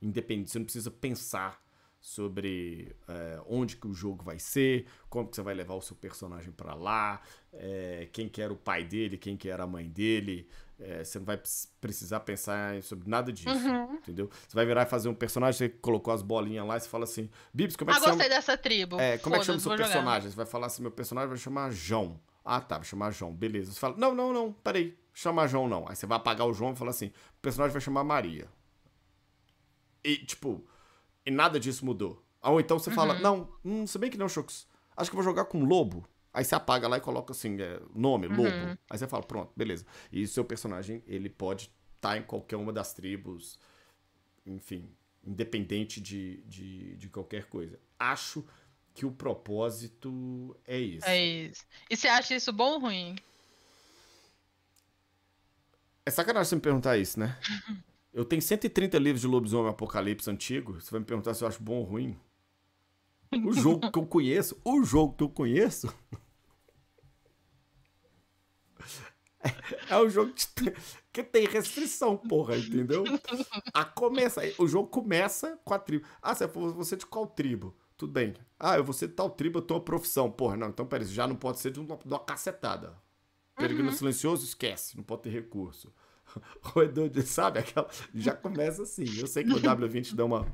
Independente, você não precisa pensar sobre é, onde que o jogo vai ser, como que você vai levar o seu personagem para lá, é, quem que era o pai dele, quem que era a mãe dele. É, você não vai precisar pensar sobre nada disso, uhum. entendeu? Você vai virar e fazer um personagem, você colocou as bolinhas lá e você fala assim, Bibs, como é ah, que ah, chama... gostei dessa tribo. É, como é que chama o seu personagem? Você vai falar assim, meu personagem vai chamar João. Ah, tá, vai chamar João, beleza. Você fala, não, não, não, peraí, chamar João não. Aí você vai apagar o João e fala assim, o personagem vai chamar Maria. E, tipo, e nada disso mudou. Ou então você uhum. fala, não, hum, se bem que não, Chocos, acho que vou jogar com lobo. Aí você apaga lá e coloca assim, é, nome, uhum. lobo. Aí você fala, pronto, beleza. E seu personagem, ele pode estar tá em qualquer uma das tribos, enfim, independente de, de, de qualquer coisa. Acho que o propósito é isso. É isso. E você acha isso bom ou ruim? É sacanagem você me perguntar isso, né? Eu tenho 130 livros de Lobisomem Apocalipse antigo. Você vai me perguntar se eu acho bom ou ruim. O jogo que eu conheço, o jogo que eu conheço. É um é jogo que tem restrição, porra, entendeu? A ah, começa, o jogo começa com a tribo. Ah, é você é de qual tribo? Tudo bem. Ah, eu vou ser de tal tribo, eu tenho uma profissão. Porra, não, então peraí, já não pode ser de uma, de uma cacetada. Peregrino uhum. silencioso, esquece, não pode ter recurso roedor de, sabe? Aquela, já começa assim. Eu sei que o W20 dá uma.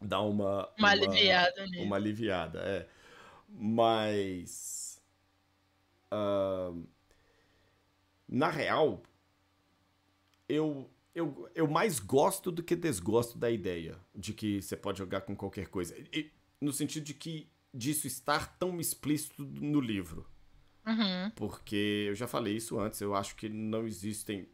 Dá uma. Uma, uma aliviada, né? Uma aliviada, é. Mas. Uh, na real, eu, eu, eu mais gosto do que desgosto da ideia de que você pode jogar com qualquer coisa. E, no sentido de que disso estar tão explícito no livro. Uhum. Porque eu já falei isso antes, eu acho que não existem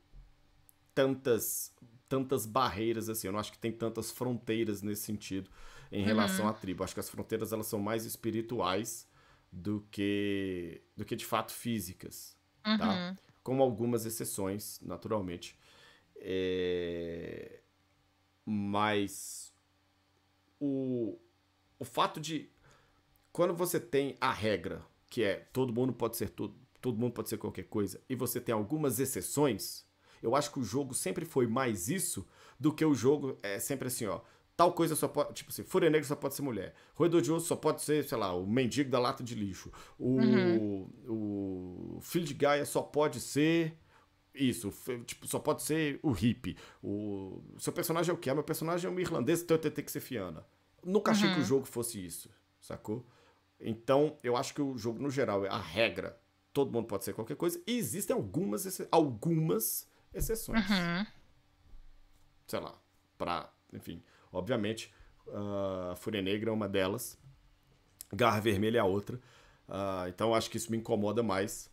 tantas tantas barreiras assim. Eu não acho que tem tantas fronteiras nesse sentido em relação uhum. à tribo. Eu acho que as fronteiras elas são mais espirituais do que do que de fato físicas, tá? uhum. tá? Com algumas exceções, naturalmente. É... Mas o o fato de quando você tem a regra que é todo mundo pode ser tudo, todo mundo pode ser qualquer coisa e você tem algumas exceções, eu acho que o jogo sempre foi mais isso do que o jogo é sempre assim, ó. Tal coisa só pode. Tipo assim, Fúria Negra só pode ser mulher. Roedor de Osso só pode ser, sei lá, o mendigo da lata de lixo. O, uhum. o filho de Gaia só pode ser isso, tipo, só pode ser o hippie. O seu personagem é o que? Ah, meu personagem é um irlandês, então eu tenho que ser fiana. Nunca achei uhum. que o uhum. jogo fosse isso, sacou? Então, eu acho que o jogo, no geral, é a regra. Todo mundo pode ser qualquer coisa. E existem algumas, algumas exceções. Uhum. Sei lá, pra. Enfim, obviamente, uh, Fúria Negra é uma delas, Garra Vermelha é a outra. Uh, então acho que isso me incomoda mais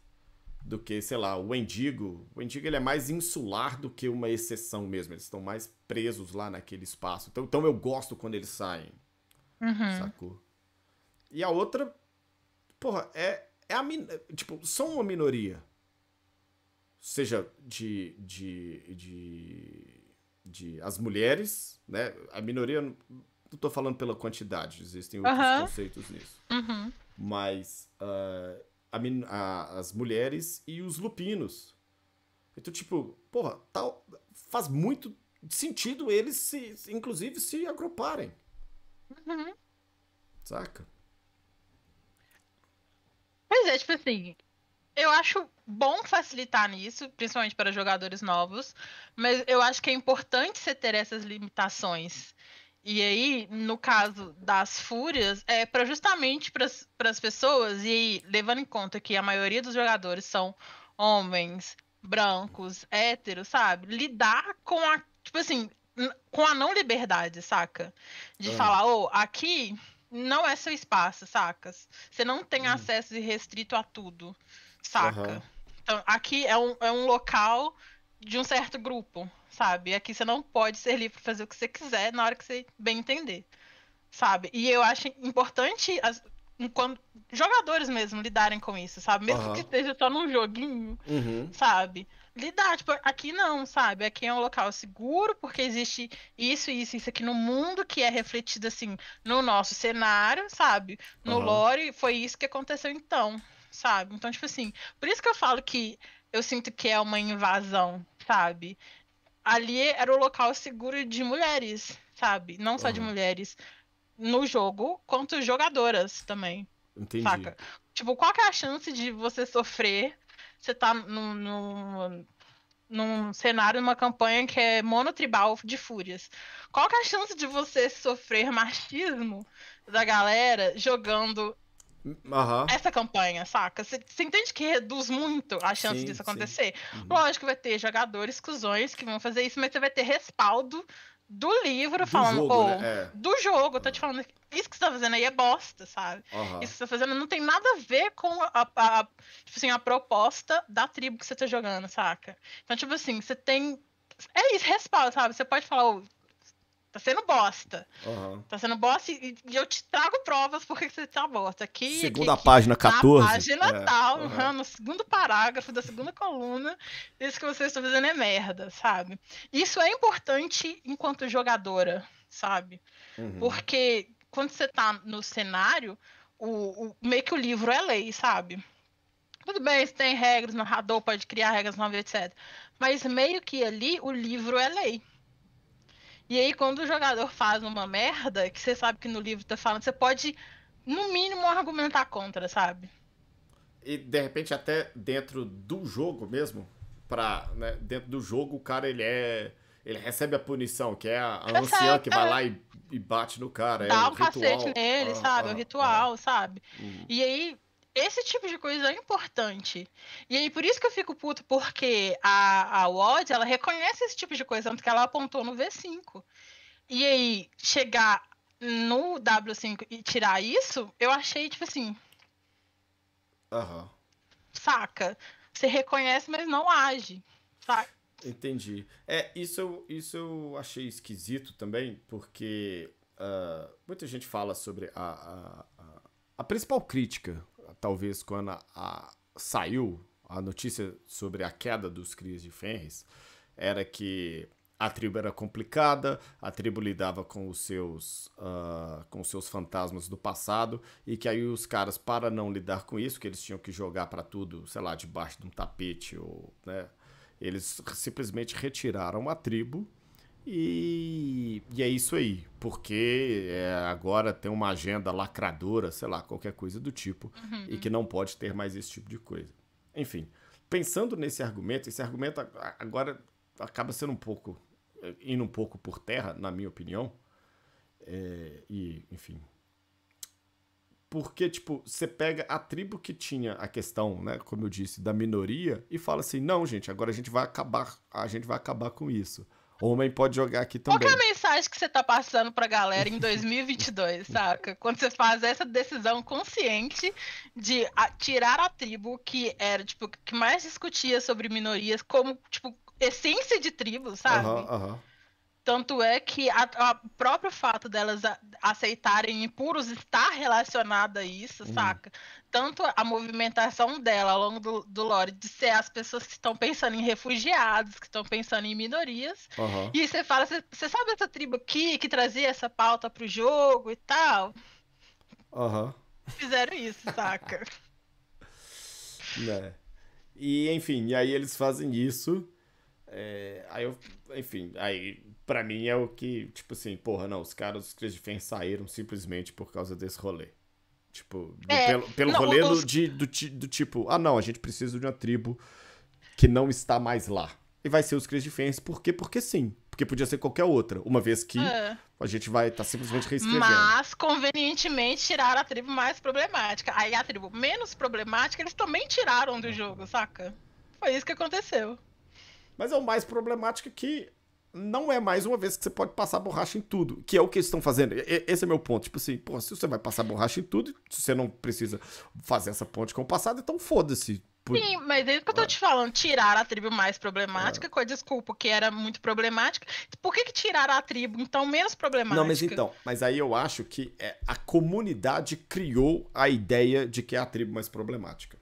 do que, sei lá, o Endigo. O Endigo ele é mais insular do que uma exceção mesmo. Eles estão mais presos lá naquele espaço. Então, então eu gosto quando eles saem. Uhum. Sacou? E a outra, porra, é, é a. Tipo, são uma minoria seja de, de, de, de as mulheres, né? A minoria, não estou falando pela quantidade, existem outros uhum. conceitos nisso. Uhum. Mas uh, a, a, as mulheres e os lupinos. Então, tipo, porra, faz muito sentido eles, se, inclusive, se agruparem. Uhum. Saca? Pois é, tipo assim, eu acho bom facilitar nisso, principalmente para jogadores novos, mas eu acho que é importante você ter essas limitações. E aí, no caso das fúrias, é para justamente para as pessoas, e aí, levando em conta que a maioria dos jogadores são homens, brancos, héteros, sabe? Lidar com a, tipo assim, com a não liberdade, saca? De ah. falar, ô, oh, aqui não é seu espaço, sacas? Você não tem hum. acesso restrito a tudo saca? Uhum. Então, aqui é um, é um local de um certo grupo, sabe? Aqui você não pode ser livre para fazer o que você quiser na hora que você bem entender, sabe? E eu acho importante as, quando, jogadores mesmo lidarem com isso, sabe? Mesmo uhum. que esteja só num joguinho, uhum. sabe? Lidar, tipo, aqui não, sabe? Aqui é um local seguro, porque existe isso, isso, isso aqui no mundo que é refletido, assim, no nosso cenário, sabe? No uhum. lore, foi isso que aconteceu então, sabe? Então, tipo assim, por isso que eu falo que eu sinto que é uma invasão, sabe? Ali era o local seguro de mulheres, sabe? Não só uhum. de mulheres no jogo, quanto jogadoras também. Entendi. Saca? Tipo, qual que é a chance de você sofrer? Você tá num, num, num cenário, numa campanha que é monotribal de fúrias. Qual que é a chance de você sofrer machismo da galera jogando Uhum. essa campanha, saca? Você entende que reduz muito a chance sim, disso acontecer? Uhum. Lógico que vai ter jogadores, cuzões que vão fazer isso, mas você vai ter respaldo do livro do falando, jogo, oh, né? é. do jogo, tô é. te falando, isso que você tá fazendo aí é bosta, sabe? Uhum. Isso que você tá fazendo não tem nada a ver com a, a, a, tipo assim, a proposta da tribo que você tá jogando, saca? Então, tipo assim, você tem é isso, respaldo, sabe? Você pode falar, oh, tá sendo bosta. Uhum. Tá sendo bosta e, e eu te trago provas porque você tá bosta. Aqui, segunda aqui, página 14. Na página é, tal, uhum. no segundo parágrafo da segunda coluna, isso que vocês estão fazendo é merda, sabe? Isso é importante enquanto jogadora, sabe? Uhum. Porque quando você tá no cenário, o, o, meio que o livro é lei, sabe? Tudo bem, você tem regras, o narrador pode criar regras novas, etc. Mas meio que ali o livro é lei e aí, quando o jogador faz uma merda, que você sabe que no livro tá falando, você pode, no mínimo, argumentar contra, sabe? E de repente, até dentro do jogo mesmo, pra, né, dentro do jogo, o cara ele é. Ele recebe a punição, que é a, a anciã que vai lá e, e, bate no cara. É Dá é um ritual. cacete nele, ah, sabe? É ah, é ritual, ah. sabe? Uhum. E aí, esse tipo de coisa é importante. E aí, por isso que eu fico puto, porque a, a WOD, ela reconhece esse tipo de coisa, tanto que ela apontou no V5. E aí, chegar no W5 e tirar isso, eu achei, tipo assim. Aham. Saca? Você reconhece, mas não age. Saca? Entendi. É, isso eu, isso eu achei esquisito também, porque uh, muita gente fala sobre a, a, a, a principal crítica talvez quando a, a, saiu a notícia sobre a queda dos Cris de Fenris, era que a tribo era complicada, a tribo lidava com os seus uh, com os seus fantasmas do passado e que aí os caras para não lidar com isso, que eles tinham que jogar para tudo, sei lá, debaixo de um tapete ou, né, eles simplesmente retiraram a tribo e, e é isso aí, porque é, agora tem uma agenda lacradora, sei lá, qualquer coisa do tipo, uhum. e que não pode ter mais esse tipo de coisa. Enfim, pensando nesse argumento, esse argumento agora acaba sendo um pouco, é, indo um pouco por terra, na minha opinião, é, e, enfim, porque, tipo, você pega a tribo que tinha a questão, né, como eu disse, da minoria e fala assim: "Não, gente, agora a gente vai acabar, a gente vai acabar com isso". Homem pode jogar aqui também. Qual é a mensagem que você tá passando pra galera em 2022, saca? Quando você faz essa decisão consciente de tirar a tribo que era, tipo, que mais discutia sobre minorias como, tipo, essência de tribo, sabe? Aham, uhum, aham. Uhum. Tanto é que o próprio fato delas aceitarem impuros está relacionado a isso, hum. saca? Tanto a movimentação dela ao longo do, do lore de ser as pessoas que estão pensando em refugiados, que estão pensando em minorias. Uhum. E você fala, você sabe essa tribo aqui que trazia essa pauta pro jogo e tal? Aham. Uhum. Fizeram isso, saca? né? E enfim, e aí eles fazem isso. É, aí eu, enfim, aí para mim é o que, tipo assim, porra, não, os caras, os Crazy Fans saíram simplesmente por causa desse rolê. Tipo, é, pelo, pelo não, rolê os... de, do, do, tipo, ah não, a gente precisa de uma tribo que não está mais lá. E vai ser os Crazy Fans, por quê? Porque sim. Porque podia ser qualquer outra, uma vez que é. a gente vai estar tá simplesmente reescrevendo. Mas, convenientemente, tiraram a tribo mais problemática. Aí a tribo menos problemática, eles também tiraram do jogo, saca? Foi isso que aconteceu. Mas é o mais problemático que não é mais uma vez que você pode passar borracha em tudo, que é o que eles estão fazendo. Esse é meu ponto. Tipo assim, pô, se você vai passar borracha em tudo, se você não precisa fazer essa ponte com o passado, então foda-se. Por... Sim, mas é isso que eu tô ah. te falando. Tiraram a tribo mais problemática, é. Ah. com a desculpa que era muito problemática. Por que, que tiraram a tribo, então, menos problemática? Não, mas então, mas aí eu acho que é, a comunidade criou a ideia de que é a tribo mais problemática.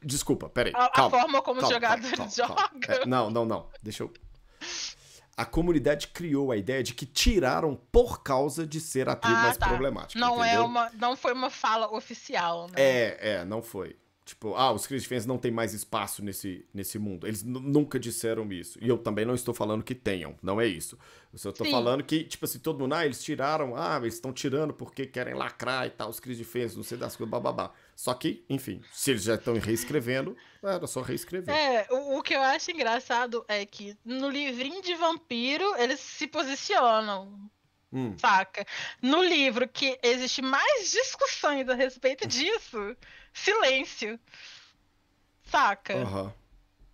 Desculpa, peraí. A, calma, a forma como calma, os jogadores calma, jogam. É, não, não, não. Deixa eu a comunidade criou a ideia de que tiraram por causa de ser a tribo ah, mais tá. problemática. Não é uma, não foi uma fala oficial, né? É, é, não foi. Tipo, ah, os cristãos não têm mais espaço nesse, nesse mundo. Eles nunca disseram isso. E eu também não estou falando que tenham, não é isso. Eu só estou falando que, tipo assim, todo mundo, ah, eles tiraram, ah, eles estão tirando porque querem lacrar e tal, os cristãos não sei das coisas, bababá. Só que, enfim, se eles já estão reescrevendo, era só reescrever. É, o, o, que eu acho engraçado é que no livrinho de vampiro eles se posicionam. Hum. Saca? No livro que existe mais discussões a respeito disso, silêncio. Saca? Uhum.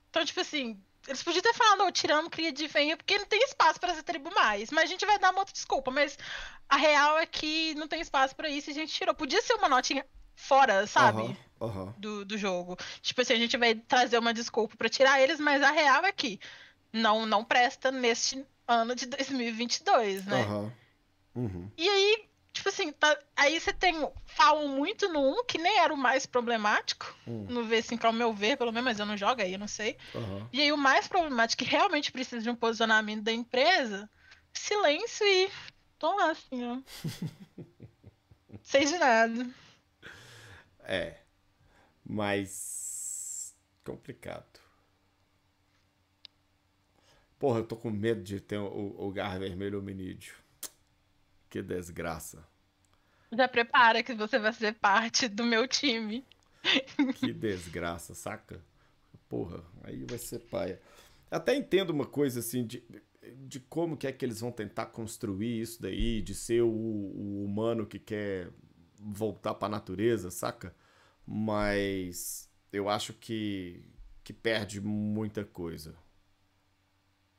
Então, tipo assim, eles podiam ter falado, tirando tiramos cria de venha, porque não tem espaço para essa tribo mais. Mas a gente vai dar uma outra desculpa. Mas a real é que não tem espaço para isso e a gente tirou. Podia ser uma notinha fora, sabe? Uhum, uhum. Do, do jogo. Tipo assim, a gente vai trazer uma desculpa para tirar eles, mas a real é que não, não presta neste ano de 2022, né? Uhum. Uhum. E aí, tipo assim, tá, aí você tem. Falam muito no 1, que nem era o mais problemático. Uhum. No V5, assim, ao meu ver, pelo menos, mas eu não jogo aí, eu não sei. Uhum. E aí o mais problemático, que realmente precisa de um posicionamento da empresa, silêncio e. Tô lá, assim, ó. Sem de nada. É. Mas. Complicado. Porra, eu tô com medo de ter o, o gar vermelho hominídeo. Que desgraça. Já prepara que você vai ser parte do meu time. Que desgraça, saca? Porra, aí vai ser paia. Até entendo uma coisa assim de, de como que é que eles vão tentar construir isso daí, de ser o, o humano que quer voltar para a natureza, saca? Mas eu acho que, que perde muita coisa.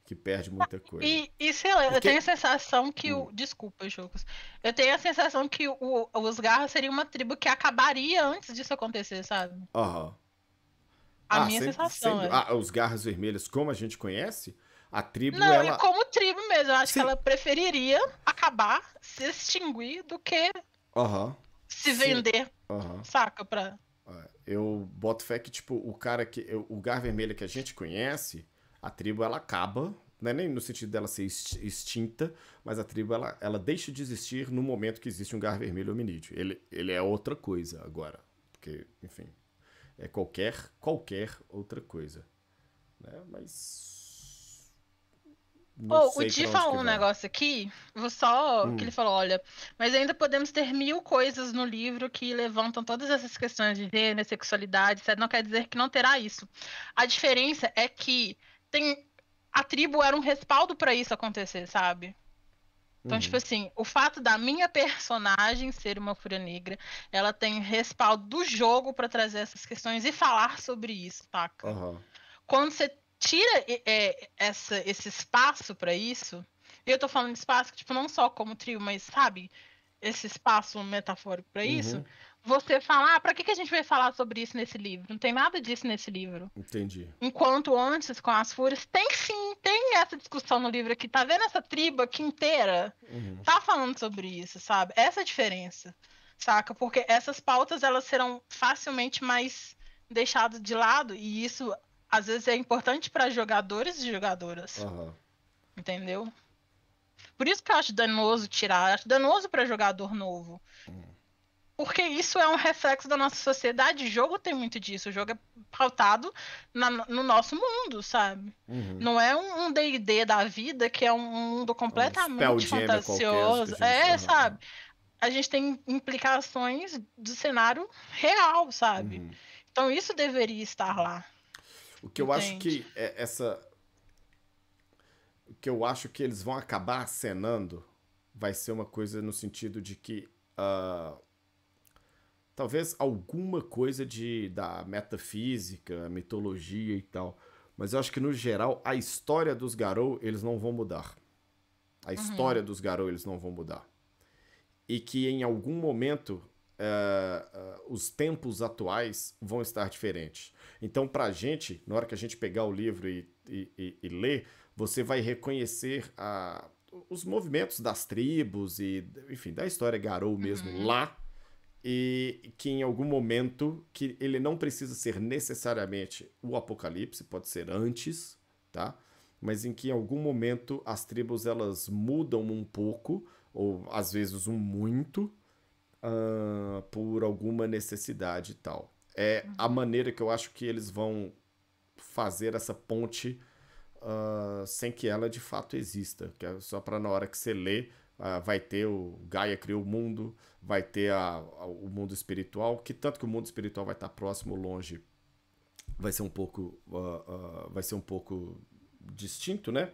Que perde muita coisa. E, e sei lá, Porque... eu tenho a sensação que o. Hum. Desculpa, Jogos. Eu tenho a sensação que o, os Garras seriam uma tribo que acabaria antes disso acontecer, sabe? Aham. Uhum. A ah, minha sem, sensação. Sem... É. Ah, os Garras Vermelhas, como a gente conhece, a tribo. Não, ela... como tribo mesmo. Eu acho Sim. que ela preferiria acabar, se extinguir, do que. Aham. Uhum se vender, uhum. saca? Pra... Eu boto fé que, tipo, o cara que. O Gar Vermelho que a gente conhece, a tribo ela acaba. Não é nem no sentido dela ser extinta, mas a tribo ela, ela deixa de existir no momento que existe um Gar Vermelho hominídeo. Ele, ele é outra coisa agora. Porque, enfim. É qualquer, qualquer outra coisa. Né? Mas Oh, o Di falou um negócio aqui, vou só. Hum. Que ele falou: olha, mas ainda podemos ter mil coisas no livro que levantam todas essas questões de gênero, sexualidade, etc. Não quer dizer que não terá isso. A diferença é que tem. A tribo era um respaldo para isso acontecer, sabe? Então, tipo uhum. tipo assim, o fato da minha personagem ser uma fúria negra, ela tem respaldo do jogo para trazer essas questões e falar sobre isso, tá? Uhum. Quando você tira é, essa, esse espaço para isso. E eu tô falando espaço, tipo, não só como trio, mas sabe, esse espaço metafórico para uhum. isso. Você falar, ah, para que, que a gente vai falar sobre isso nesse livro? Não tem nada disso nesse livro. Entendi. Enquanto antes, com as fúrias, tem sim, tem essa discussão no livro aqui. Tá vendo essa tribo aqui inteira? Uhum. Tá falando sobre isso, sabe? Essa é a diferença, saca? Porque essas pautas, elas serão facilmente mais deixadas de lado. E isso às vezes é importante para jogadores e jogadoras. Uhum. Entendeu? Por isso que eu acho danoso tirar, acho danoso para jogador novo. Uhum. Porque isso é um reflexo da nossa sociedade. O jogo tem muito disso. O jogo é pautado na, no nosso mundo, sabe? Uhum. Não é um DD da vida que é um mundo é completamente um fantasioso. É, é, sabe? A gente tem implicações do cenário real, sabe? Uhum. Então isso deveria estar lá. O que eu acho que é essa. O que eu acho que eles vão acabar acenando vai ser uma coisa no sentido de que. Uh, talvez alguma coisa de da metafísica, mitologia e tal. Mas eu acho que no geral a história dos Garou eles não vão mudar. A uhum. história dos Garou eles não vão mudar. E que em algum momento é, é, os tempos atuais vão estar diferentes. Então, para a gente, na hora que a gente pegar o livro e, e, e, e ler, você vai reconhecer a, os movimentos das tribos e, enfim, da história Garou uhum. mesmo uhum. lá, e que em algum momento, que ele não precisa ser necessariamente o Apocalipse, pode ser antes, tá? Mas em que em algum momento as tribos elas mudam um pouco, ou às vezes um muito, uh, por alguma necessidade e tal. É a maneira que eu acho que eles vão fazer essa ponte uh, sem que ela de fato exista. Que é só para na hora que você lê, uh, vai ter o Gaia criou o mundo, vai ter a, a, o mundo espiritual, que tanto que o mundo espiritual vai estar tá próximo, ou longe, vai ser um pouco, ah, ah, vai ser um pouco distinto, né?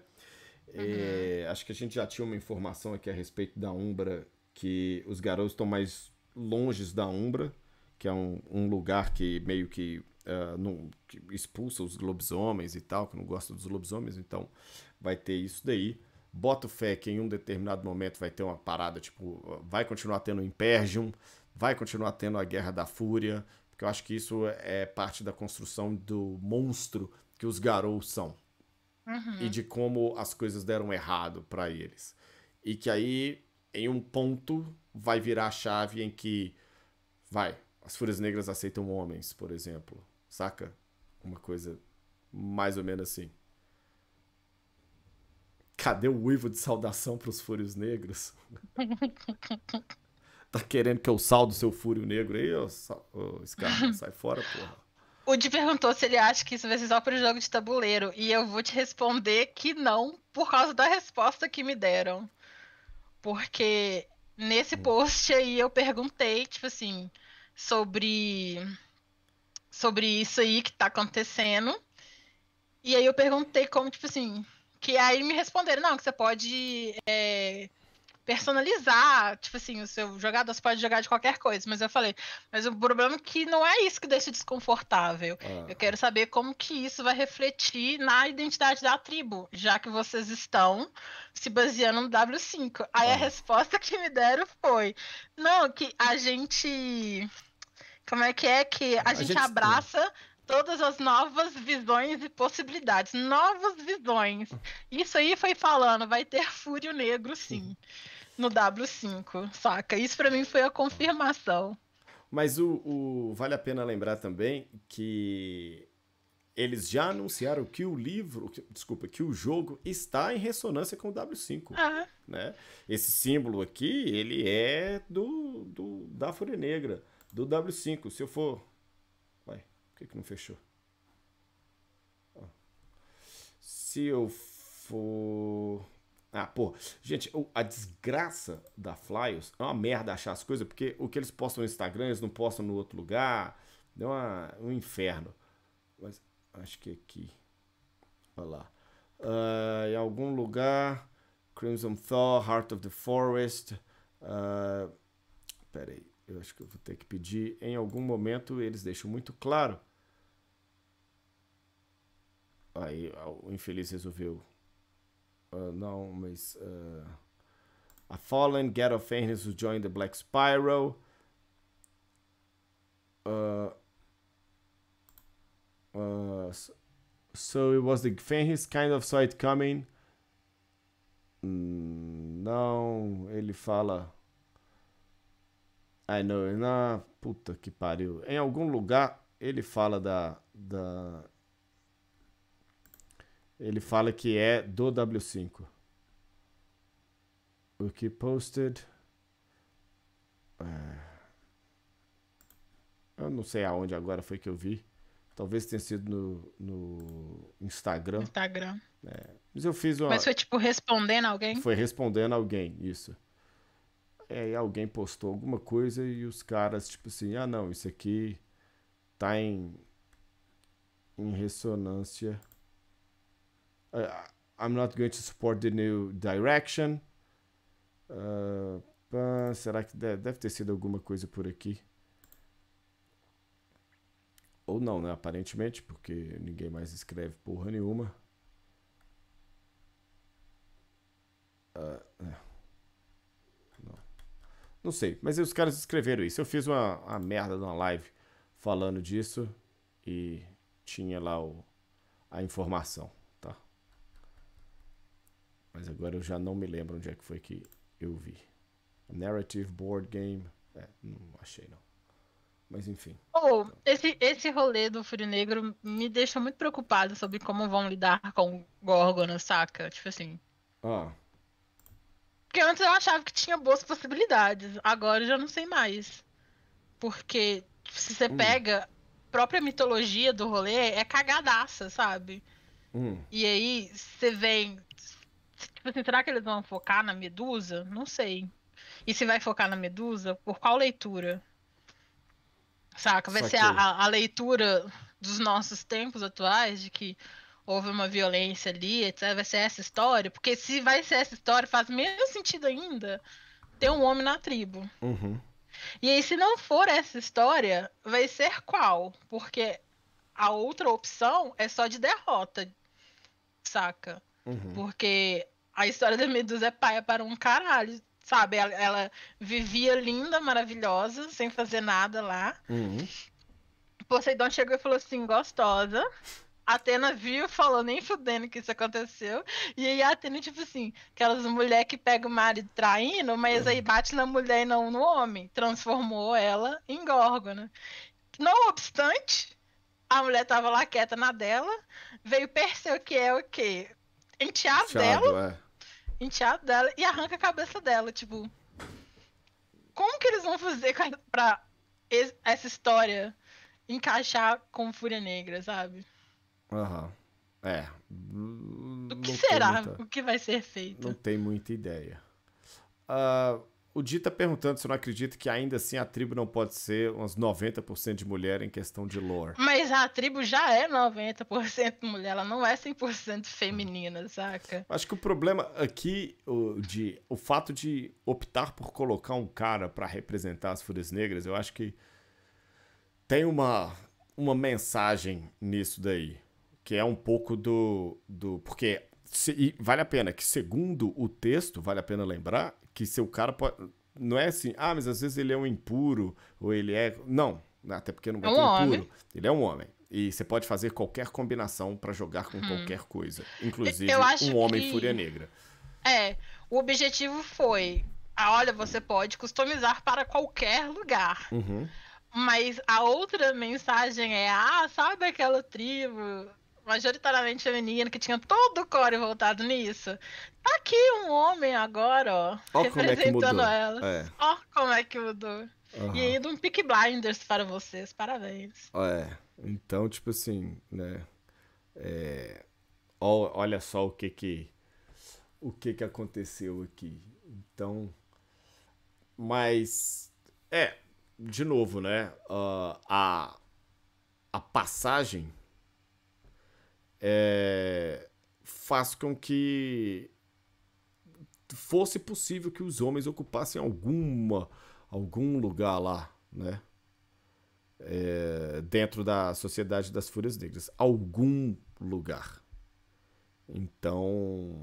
Uhum. É, acho que a gente já tinha uma informação aqui a respeito da Umbra que os garotos estão mais longes da Umbra, que é um, um lugar que meio que, uh, não, que expulsa os lobisomens e tal, que não gosta dos lobisomens, então vai ter isso daí. Bota fé que em um determinado momento vai ter uma parada, tipo, vai continuar tendo o Impergium, vai continuar tendo a Guerra da Fúria, porque eu acho que isso é parte da construção do monstro que os Garous são. Uhum. E de como as coisas deram errado para eles. E que aí em um ponto vai virar a chave em que vai, as fúrias negras aceitam homens, por exemplo. Saca? Uma coisa mais ou menos assim. Cadê o uivo de saudação para os fúrios negros? tá querendo que eu saldo seu fúrio negro aí, ô, ô Scar, sai fora, porra. O Di perguntou se ele acha que isso vai ser só para o jogo de tabuleiro, e eu vou te responder que não, por causa da resposta que me deram. Porque nesse hum. post aí eu perguntei, tipo assim, sobre sobre isso aí que tá acontecendo. E aí eu perguntei como, tipo assim, que aí me responderam, não, que você pode é, personalizar, tipo assim, o seu jogador você pode jogar de qualquer coisa, mas eu falei, mas o problema é que não é isso que deixa desconfortável. Ah. Eu quero saber como que isso vai refletir na identidade da tribo, já que vocês estão se baseando no W5. Aí ah. a resposta que me deram foi: "Não, que a gente como é que é que a, a gente, gente abraça todas as novas visões e possibilidades. Novas visões. Isso aí foi falando, vai ter Fúrio Negro, sim no W5, saca? Isso para mim foi a confirmação. Mas o, o, vale a pena lembrar também que eles já anunciaram que o livro, que, desculpa, que o jogo está em ressonância com o W5. Ah. Né? Esse símbolo aqui, ele é do, do da fúria Negra, do W5. Se eu for, vai, por que, que não fechou? Se eu for ah, pô. Gente, a desgraça da Flyers é uma merda achar as coisas, porque o que eles postam no Instagram, eles não postam no outro lugar. É uma, um inferno. Mas acho que é aqui. Olha lá. Uh, em algum lugar. Crimson Thaw, Heart of the Forest. Uh, Pera aí. Eu acho que eu vou ter que pedir. Em algum momento eles deixam muito claro. Aí ah, o infeliz resolveu Uh, no, Miss Uh, a Fallen, Gatofanes who joined the Black Spiral. Uh, uh, so it was the Fenris kind of saw it coming. Mm, no, ele fala. I know, na puta que pariu. Em algum lugar ele fala da, da ele fala que é do W5. O que posted. É, eu não sei aonde agora foi que eu vi. Talvez tenha sido no, no Instagram. Instagram. É. Mas eu fiz uma. Mas foi tipo respondendo alguém? Foi respondendo alguém, isso. E aí alguém postou alguma coisa e os caras, tipo assim, ah não, isso aqui tá em, em ressonância Uh, I'm not going to support the new direction. Uh, será que deve ter sido alguma coisa por aqui? Ou não, né? Aparentemente, porque ninguém mais escreve porra nenhuma. Uh, é. não. não sei, mas os caras escreveram isso. Eu fiz uma, uma merda numa live falando disso e tinha lá o, a informação. Mas agora eu já não me lembro onde é que foi que eu vi. Narrative Board Game. É, não achei não. Mas enfim. Oh, então. esse, esse rolê do Frio Negro me deixa muito preocupado sobre como vão lidar com Gorgon, saca? Tipo assim. Ah. Porque antes eu achava que tinha boas possibilidades. Agora eu já não sei mais. Porque se você hum. pega a própria mitologia do rolê, é cagadaça, sabe? Hum. E aí você vem Tipo assim, será que eles vão focar na Medusa? Não sei. E se vai focar na Medusa, por qual leitura? Saca? Vai ser a, a leitura dos nossos tempos atuais de que houve uma violência ali, etc. Vai ser essa história? Porque se vai ser essa história, faz menos sentido ainda ter um homem na tribo. Uhum. E aí, se não for essa história, vai ser qual? Porque a outra opção é só de derrota, saca? Uhum. Porque a história da Medusa é paia para um caralho, sabe? Ela, ela vivia linda, maravilhosa, sem fazer nada lá. Uhum. Poseidon chegou e falou assim, gostosa. Atena viu, falou nem fudendo que isso aconteceu. E aí a Atena, tipo assim, aquelas mulher que pega o marido traindo, mas aí bate na mulher e não no homem. Transformou ela em Górgona. Não obstante, a mulher tava lá quieta na dela, veio Perseu, que é o quê? Enteado dela. É enteado dela e arranca a cabeça dela, tipo. Como que eles vão fazer pra essa história encaixar com Fúria Negra, sabe? Aham. Uhum. É. O que será? Muita... O que vai ser feito? Não tem muita ideia. Uh, o Di tá perguntando se eu não acredito que ainda assim a tribo não pode ser uns 90% de mulher em questão de lore. Mas a tribo já é 90% mulher, ela não é 100% feminina, saca? Acho que o problema aqui, o, de, o fato de optar por colocar um cara para representar as Fúrias Negras, eu acho que tem uma, uma mensagem nisso daí. Que é um pouco do. do porque se, vale a pena que, segundo o texto, vale a pena lembrar, que seu cara pode. Não é assim, ah, mas às vezes ele é um impuro, ou ele é. Não, até porque não é um impuro. Homem. Ele é um homem. E você pode fazer qualquer combinação para jogar com hum. qualquer coisa. Inclusive, um homem que... fúria negra. É, o objetivo foi. Ah, olha, você pode customizar para qualquer lugar. Uhum. Mas a outra mensagem é: ah, sabe aquela tribo majoritariamente feminino, que tinha todo o core voltado nisso. Tá aqui um homem agora, ó, ó é representando é ela. É. Ó como é que mudou. Uhum. E aí, um Peak Blinders para vocês, parabéns. É, então, tipo assim, né, é... olha só o que que, o que que aconteceu aqui. Então, mas, é, de novo, né, uh, a, a passagem é, faz com que fosse possível que os homens ocupassem alguma algum lugar lá, né? É, dentro da sociedade das Fúrias Negras, algum lugar. Então,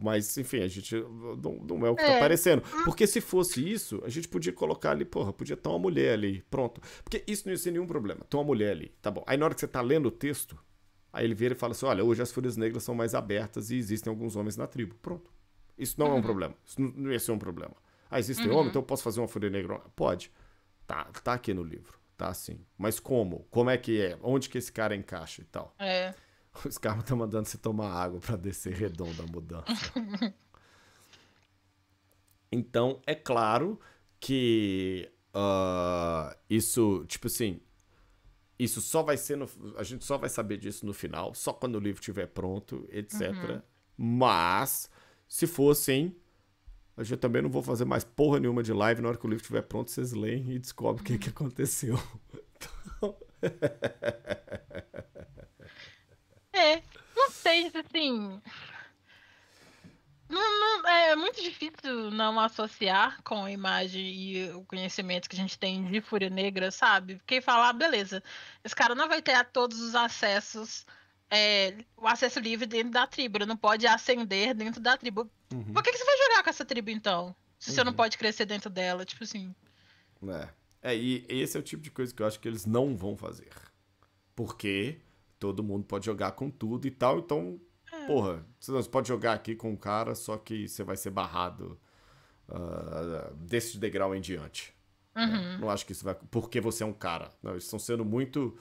mas enfim, a gente não, não é o que está é. aparecendo. Porque se fosse isso, a gente podia colocar ali, porra, podia ter uma mulher ali, pronto. Porque isso não ia ser nenhum problema, Tem uma mulher ali, tá bom. Aí na hora que você está lendo o texto, Aí ele vira e fala assim: olha, hoje as fúrias negras são mais abertas e existem alguns homens na tribo. Pronto. Isso não uhum. é um uhum. problema. Isso não ia ser é um problema. Ah, existem uhum. homem, então eu posso fazer uma fúria negra? Pode. Tá, tá aqui no livro. Tá assim. Mas como? Como é que é? Onde que esse cara encaixa e tal? É. O caras tá mandando você tomar água para descer redondo a mudança. então, é claro que uh, isso, tipo assim, isso só vai ser no, a gente só vai saber disso no final, só quando o livro estiver pronto, etc. Uhum. Mas se fossem a gente também não vou fazer mais porra nenhuma de live. Na hora que o livro estiver pronto, vocês leem e descobrem o que, que uhum. aconteceu. Então... é, não sei, assim. Não, não, é muito difícil não associar com a imagem e o conhecimento que a gente tem de Fúria Negra, sabe? Porque falar, beleza, esse cara não vai ter todos os acessos, é, o acesso livre dentro da tribo, ele não pode ascender dentro da tribo. Uhum. Por que, que você vai jogar com essa tribo então? Se uhum. você não uhum. pode crescer dentro dela, tipo assim. É. é, e esse é o tipo de coisa que eu acho que eles não vão fazer. Porque todo mundo pode jogar com tudo e tal, então porra, você pode jogar aqui com o cara, só que você vai ser barrado uh, desse degrau em diante. Né? Uhum. Né? Não acho que isso vai. Porque você é um cara. Não, eles estão sendo muito,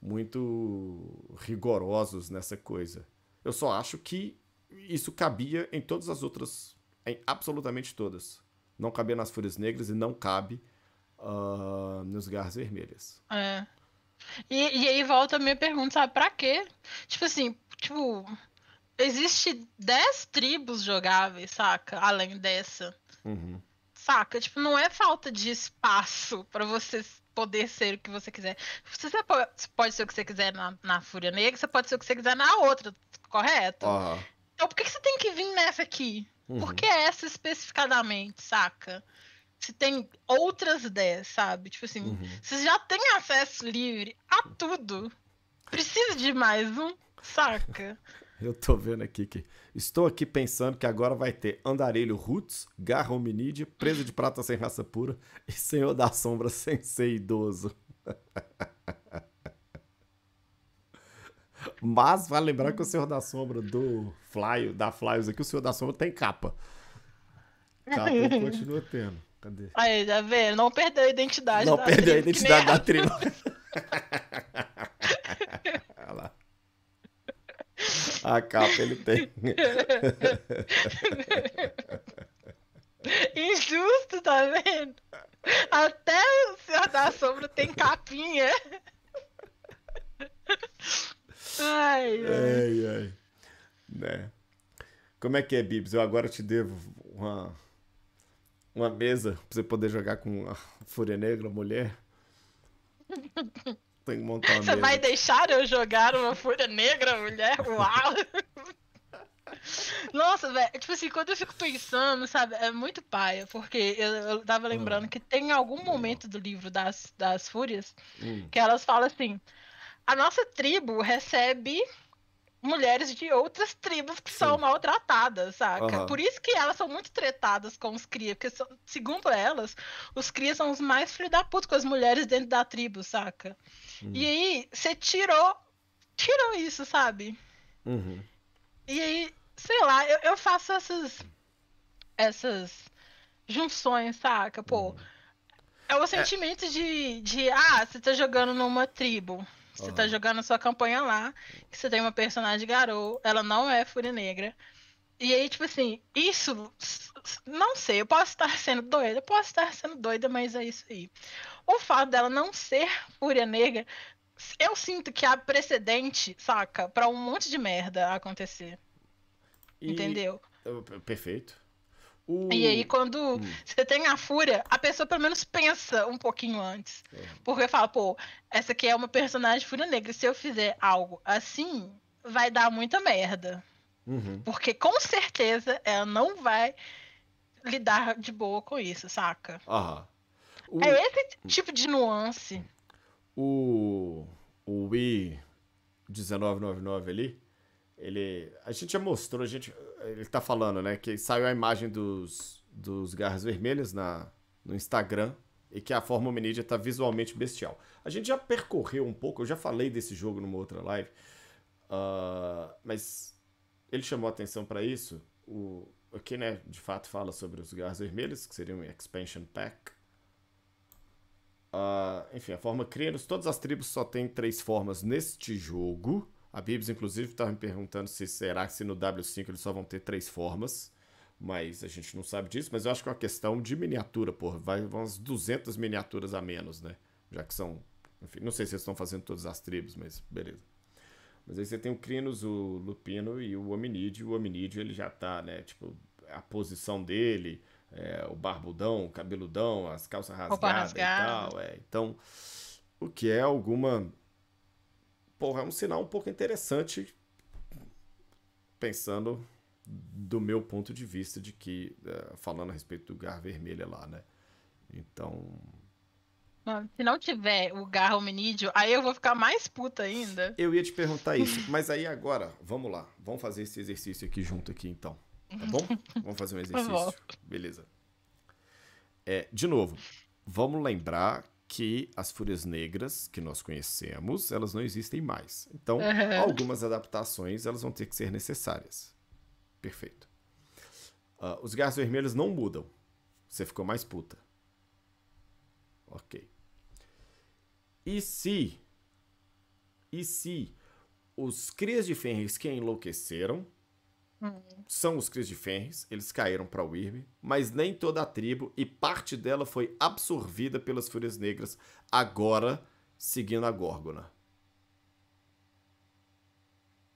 muito rigorosos nessa coisa. Eu só acho que isso cabia em todas as outras. Em absolutamente todas. Não cabia nas Fúrias Negras e não cabe uh, nos Garras Vermelhas. É. E, e aí volta a minha pergunta, sabe, pra quê? Tipo assim, tipo, existe 10 tribos jogáveis, saca? Além dessa. Uhum. Saca? Tipo, não é falta de espaço para você poder ser o que você quiser. Você pode ser o que você quiser na, na Fúria Negra, você pode ser o que você quiser na outra, correto? Uhum. Então por que, você tem que vir nessa aqui? Uhum. Por que essa especificadamente, saca? se tem outras 10, sabe? Tipo assim, uhum. você já tem acesso livre a tudo. Precisa de mais um, saca? Eu tô vendo aqui que. Estou aqui pensando que agora vai ter andarilho roots, garra hominide, presa de prata sem raça pura e senhor da sombra sem ser idoso. Mas vale lembrar que o Senhor da Sombra do Flyo, da Flyos aqui, o Senhor da Sombra tem capa. Capa ele continua tendo. Cadê? Aí, já tá vê, não perdeu a identidade não da perdeu a identidade da trilha. A capa ele tem. Injusto, tá vendo? Até o Senhor da Sombra tem capinha. Ai, ai. ai, Né? Como é que é, Bibs? Eu agora te devo uma, uma mesa pra você poder jogar com a Fúria Negra, mulher. Tem que montar uma Você vai deixar eu jogar uma fúria negra, mulher? Uau! Nossa, velho, é tipo assim, quando eu fico pensando, sabe, é muito paia, porque eu, eu tava lembrando hum. que tem algum momento do livro das, das fúrias hum. que elas falam assim: a nossa tribo recebe mulheres de outras tribos que Sim. são maltratadas, saca? Uhum. Por isso que elas são muito tretadas com os cria, porque são, segundo elas, os Cria são os mais filhos da puta com as mulheres dentro da tribo, saca? Uhum. E aí, você tirou, tirou isso, sabe? Uhum. E aí, sei lá, eu, eu, faço essas, essas junções, saca? Pô, uhum. é o é. sentimento é... de, de, ah, você tá jogando numa tribo. Você uhum. tá jogando sua campanha lá, que você tem uma personagem garou, ela não é fúria negra. E aí, tipo assim, isso. Não sei, eu posso estar sendo doida, eu posso estar sendo doida, mas é isso aí. O fato dela não ser fúria negra, eu sinto que há precedente, saca, para um monte de merda acontecer. E... Entendeu? Perfeito. E aí, quando hum. você tem a fúria, a pessoa pelo menos pensa um pouquinho antes. É. Porque fala, pô, essa aqui é uma personagem fúria negra. Se eu fizer algo assim, vai dar muita merda. Uhum. Porque com certeza ela não vai lidar de boa com isso, saca? Aham. É esse hum. tipo de nuance. O. O Wii 1999 ali ele. A gente já mostrou, a gente. Ele tá falando, né? Que saiu a imagem dos, dos garras vermelhas na, no Instagram e que a forma hominídea tá visualmente bestial. A gente já percorreu um pouco, eu já falei desse jogo numa outra live. Uh, mas ele chamou atenção para isso. O, aqui, né, de fato fala sobre os garras vermelhos, que seria um expansion pack. Uh, enfim, a forma Crianos, todas as tribos só tem três formas neste jogo. A Bibs, inclusive, estava tá me perguntando se será que se no W5 eles só vão ter três formas, mas a gente não sabe disso, mas eu acho que é uma questão de miniatura, pô, vai umas 200 miniaturas a menos, né? Já que são, enfim, não sei se eles estão fazendo todas as tribos, mas beleza. Mas aí você tem o Crinos, o Lupino e o Hominídeo. O Hominídeo, ele já tá, né, tipo, a posição dele, é, o barbudão, o cabeludão, as calças rasgadas rasgada. e tal, é. Então, o que é alguma porra, é um sinal um pouco interessante, pensando do meu ponto de vista de que, é, falando a respeito do gar Vermelha lá, né? Então. se não tiver o gar Hominídeo, aí eu vou ficar mais puta ainda. Eu ia te perguntar isso, mas aí agora, vamos lá. Vamos fazer esse exercício aqui junto aqui então. Tá bom? Vamos fazer um exercício. Beleza. É, de novo, vamos lembrar que as Fúrias Negras que nós conhecemos, elas não existem mais. Então, uhum. algumas adaptações elas vão ter que ser necessárias. Perfeito. Uh, os garras vermelhos não mudam. Você ficou mais puta. Ok. E se... E se os Crias de Fenris que enlouqueceram Uhum. são os Cris de Fenris, eles caíram para o Irme, mas nem toda a tribo e parte dela foi absorvida pelas Fúrias Negras, agora seguindo a Górgona.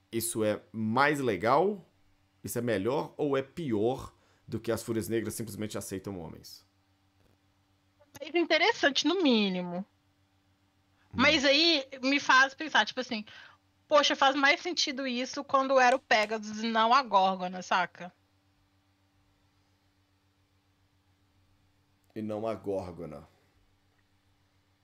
Isso é mais legal? Isso é melhor ou é pior do que as Fúrias Negras simplesmente aceitam homens? Mais é interessante, no mínimo. Hum. Mas aí me faz pensar, tipo assim, poxa, faz mais sentido isso quando era o Pegasus e não a Górgona, saca? E não a Górgona.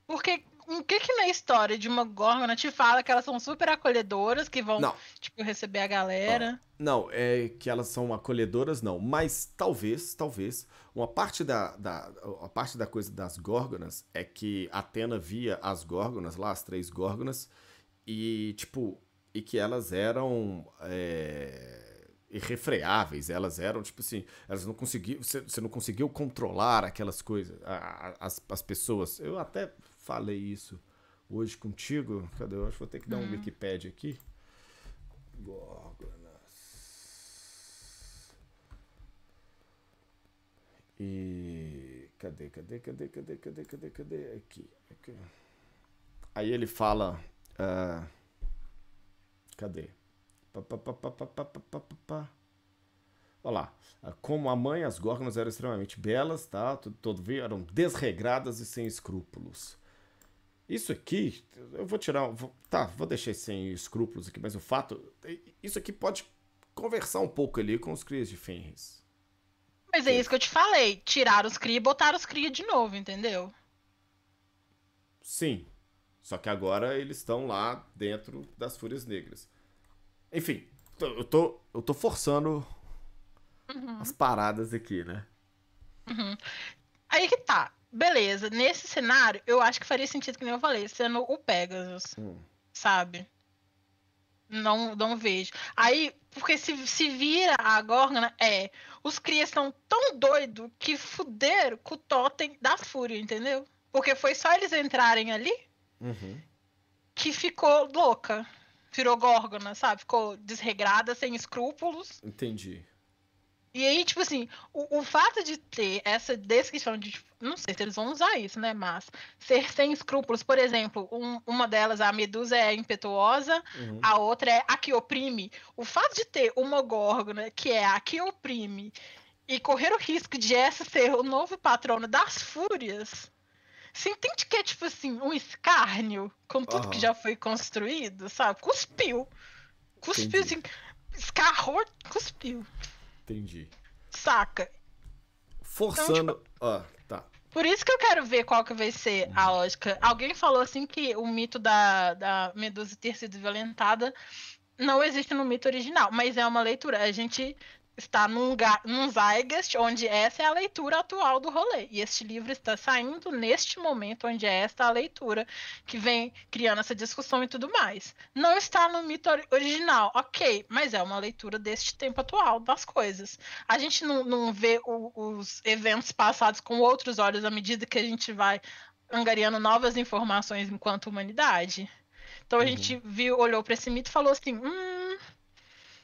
Porque o que que na história de uma Górgona te fala que elas são super acolhedoras, que vão, não. tipo, receber a galera? Não, é que elas são acolhedoras, não. Mas talvez, talvez, uma parte da, da, a parte da coisa das Górgonas é que Atena via as Górgonas, lá as três Górgonas, e, tipo, e que elas eram é, irrefreáveis, elas eram, tipo assim, elas não conseguiam, você, você não conseguiu controlar aquelas coisas, a, a, as, as pessoas. Eu até falei isso hoje contigo, cadê? Eu acho que vou ter que dar um hum. Wikipedia aqui. Gorgonas. E cadê, cadê, cadê, cadê, cadê, cadê, cadê? Aqui, aqui. Aí ele fala Uh, cadê? Olá. Olha lá. Ah, como a mãe, as górgonas eram extremamente belas, tá? Todo, todo eram desregradas e sem escrúpulos. Isso aqui, eu vou tirar. Vou, tá, vou deixar sem escrúpulos aqui, mas o fato. Isso aqui pode conversar um pouco ali com os crias de Fenris. Mas é isso que eu te falei. Tirar os cria e botar os cria de novo, entendeu? Sim. Só que agora eles estão lá dentro das Fúrias Negras. Enfim, eu tô, eu tô forçando uhum. as paradas aqui, né? Uhum. Aí que tá. Beleza, nesse cenário, eu acho que faria sentido, que nem eu falei, sendo o Pegasus. Hum. Sabe? Não, não vejo. Aí, porque se, se vira a Gorgona, é. Os crias estão tão doidos que fuderam com o totem da Fúria, entendeu? Porque foi só eles entrarem ali Uhum. Que ficou louca. Virou górgona, sabe? Ficou desregrada, sem escrúpulos. Entendi. E aí, tipo assim, o, o, fato de ter essa descrição de. Tipo, não sei se eles vão usar isso, né? Mas ser sem escrúpulos, por exemplo, um, uma delas, a medusa é impetuosa, uhum. a outra é a que oprime. O fato de ter uma górgona, que é a que oprime, e correr o risco de essa ser o novo patrono das fúrias. Você entende que é, tipo assim, um escárnio com tudo uhum. que já foi construído, sabe? Cuspiu. Cuspiu, Entendi. assim, escarrou, cuspiu. Entendi. Saca? Forçando. Então, tipo... Ah, tá. Por isso que eu quero ver qual que vai ser a uhum. lógica. Alguém falou assim que o mito da, da Medusa ter sido violentada não existe no mito original, mas é uma leitura. A gente está num, lugar, num Zeitgeist onde essa é a leitura atual do rolê. E este livro está saindo neste momento onde é esta a leitura que vem criando essa discussão e tudo mais. Não está no mito original, ok, mas é uma leitura deste tempo atual das coisas. A gente não, não vê o, os eventos passados com outros olhos à medida que a gente vai angariando novas informações enquanto humanidade. Então a uhum. gente viu, olhou para esse mito e falou assim: hum,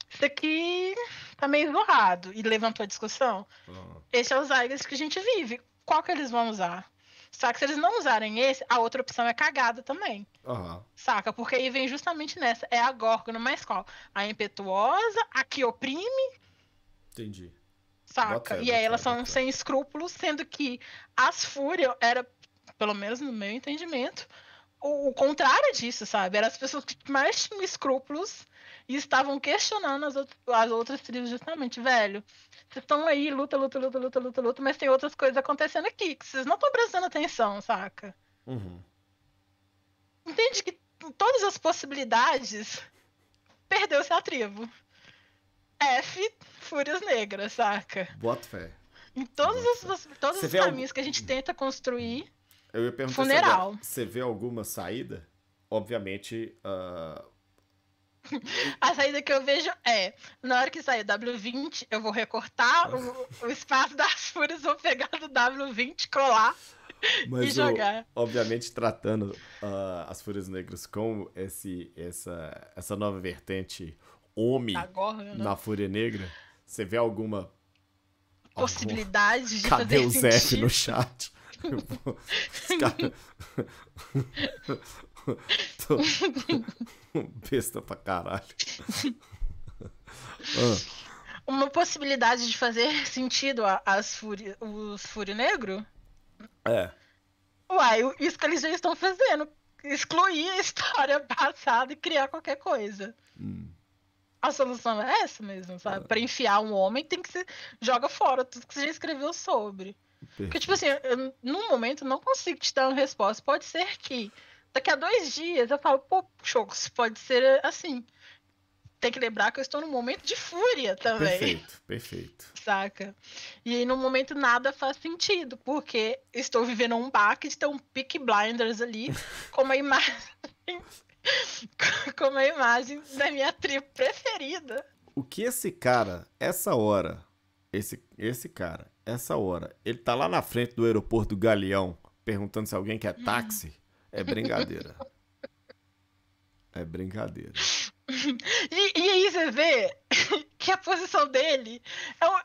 isso aqui tá meio borrado. E levantou a discussão. Ah. Esse é os Zygons que a gente vive. Qual que eles vão usar? Só que se eles não usarem esse, a outra opção é cagada também. Uhum. Saca? Porque aí vem justamente nessa. É a Gorgon mais qual? A impetuosa, a que oprime. Entendi. Saca? Bota, e aí elas são sem escrúpulos, sendo que as Fúria era, pelo menos no meu entendimento, o, o contrário disso, sabe? Eram as pessoas que mais tinham escrúpulos e estavam questionando as, outro, as outras tribos justamente, velho. Vocês estão aí, luta, luta, luta, luta, luta, luta, mas tem outras coisas acontecendo aqui que vocês não estão prestando atenção, saca? Uhum. Entende que todas as possibilidades perdeu-se a tribo. F, Fúrias Negras, saca? Bota fé. Em todos os, todos os caminhos algum... que a gente tenta construir, Eu ia perguntar funeral. Você vê alguma saída? Obviamente, uh A saída que eu vejo é: na hora que sair W20, eu vou recortar o, o espaço das fúrias, vou pegar do W20, colar Mas e jogar. O, obviamente, tratando uh, as Fúrias Negras com esse, essa, essa nova vertente homem Agora, tá né? na Fúria Negra, você vê alguma. Possibilidade alguma... de Cadê o Zé no chat? Os cara... Tô... Besta pra caralho. ah. Uma possibilidade de fazer sentido as furi, os Fúrio Negro? É. Uai, isso que eles já estão fazendo. Excluir a história passada e criar qualquer coisa. Hum. A solução é essa mesmo, sabe? É. Pra enfiar um homem tem que se joga fora tudo que você já escreveu sobre. Perfeito. Porque, tipo assim, eu, num momento não consigo te dar uma resposta. Pode ser que Daqui a dois dias eu falo, pô, Chocos, pode ser eh, assim. Tem que lembrar que eu estou num momento de fúria também. Perfeito, perfeito. Saca? E aí, no momento, nada faz sentido, porque estou vivendo um baque de ter um pick blinders ali, como a imagem. como a imagem da minha tribo preferida. O que esse cara, essa hora, esse, esse cara, essa hora, ele tá lá na frente do aeroporto do Galeão perguntando se alguém quer hum. táxi? É brincadeira. é brincadeira. E, e, aí você vê que a posição dele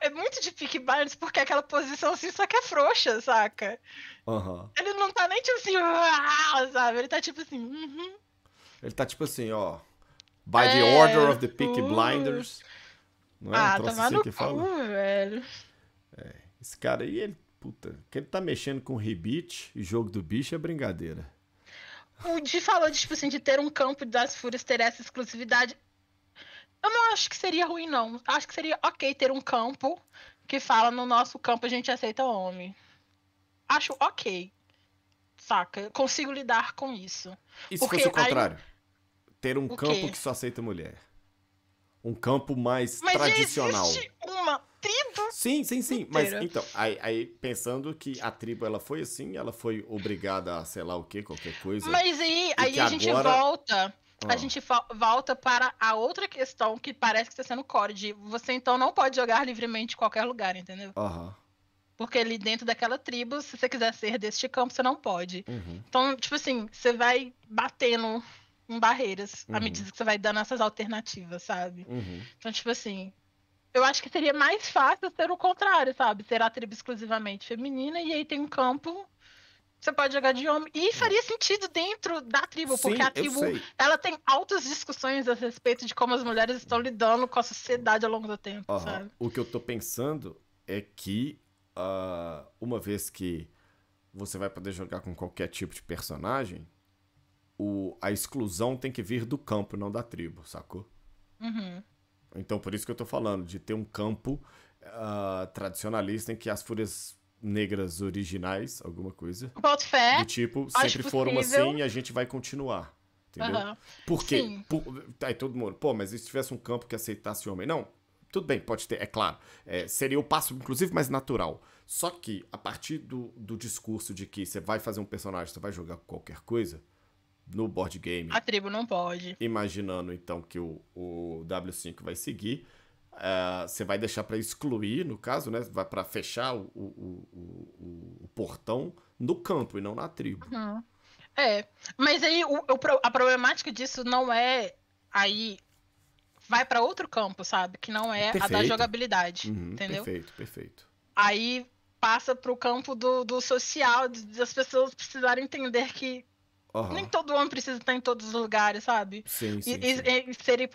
é, é muito de Pick Barnes, porque é aquela posição assim só que é frouxa, saca? Uhum. Ele não tá nem tipo assim, sabe? Ele tá tipo assim. Uhum". Ele tá tipo assim, ó. By the é, order of the pick uh. Blinders. Não é ah, um assim que fala? velho. É, esse cara aí, ele, puta, que ele tá mexendo com rebite e jogo do bicho é brincadeira o Di falou de, tipo assim, de ter um campo das fúrias ter essa exclusividade. Eu não acho que seria ruim, não. Acho que seria ok ter um campo que fala no nosso campo a gente aceita homem. Acho ok. Saca? Eu consigo lidar com isso. E Porque se fosse o contrário? Aí... Ter um o campo quê? que só aceita mulher. Um campo mais Mas tradicional. Existe Sim, sim, sim. Mas então, aí, aí, pensando que a tribo ela foi assim, ela foi obrigada a sei lá o que, qualquer coisa. Mas aí, aí a gente agora... volta. A ah. gente volta para a outra questão que parece que está sendo core de você então não pode jogar livremente em qualquer lugar, entendeu? Aham. Porque ali dentro daquela tribo, se você quiser ser deste campo, você não pode. Uhum. Então, tipo assim, você vai batendo em barreiras uhum. à medida que você vai dando essas alternativas, sabe? Uhum. Então, tipo assim, eu acho que seria mais fácil ser o contrário, sabe? Ser a tribo exclusivamente feminina e aí tem um campo você pode jogar de homem. E faria sentido dentro da tribo, Sim, porque a tribo ela tem altas discussões a respeito de como as mulheres estão lidando com a sociedade ao longo do tempo, uhum. sabe? O que eu tô pensando é que uh, uma vez que você vai poder jogar com qualquer tipo de personagem, o, a exclusão tem que vir do campo, não da tribo, sacou? Uhum. Então, por isso que eu estou falando, de ter um campo uh, tradicionalista em que as fúrias negras originais, alguma coisa. Boto fé. Do tipo, sempre foram assim e a gente vai continuar. Entendeu? Uhum. Por quê? Por... Aí tá, todo mundo, pô, mas e se tivesse um campo que aceitasse homem? Não, tudo bem, pode ter, é claro. É, seria o passo, inclusive, mais natural. Só que, a partir do, do discurso de que você vai fazer um personagem, você vai jogar qualquer coisa, no board game. A tribo não pode. Imaginando então que o, o W5 vai seguir, eh, você uh, vai deixar para excluir, no caso, né? Vai para fechar o, o, o, o, portão no campo e não na tribo. Uhum. É, mas aí o, a problemática disso não é aí vai para outro campo, sabe? Que não é perfeito. a da jogabilidade, uhum, entendeu? Perfeito, perfeito. Aí passa para o campo do, do social, das pessoas precisarem entender que Uhum. Nem todo homem precisa estar em todos os lugares, sabe? Sim, sim, e, sim. e ser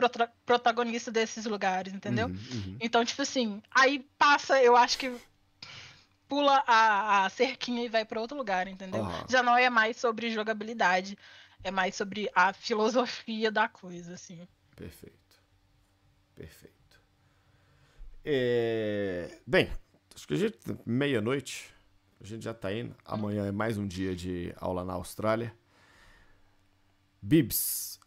protagonista desses lugares, entendeu? Uhum, uhum. Então, tipo assim, aí passa, eu acho que pula a, a cerquinha e vai para outro lugar, entendeu? Já não é mais sobre jogabilidade, é mais sobre a filosofia da coisa, assim. Perfeito. Perfeito. É... Bem, acho que a gente, meia-noite, a gente já tá indo. Amanhã é mais um dia de aula na Austrália. Bibs,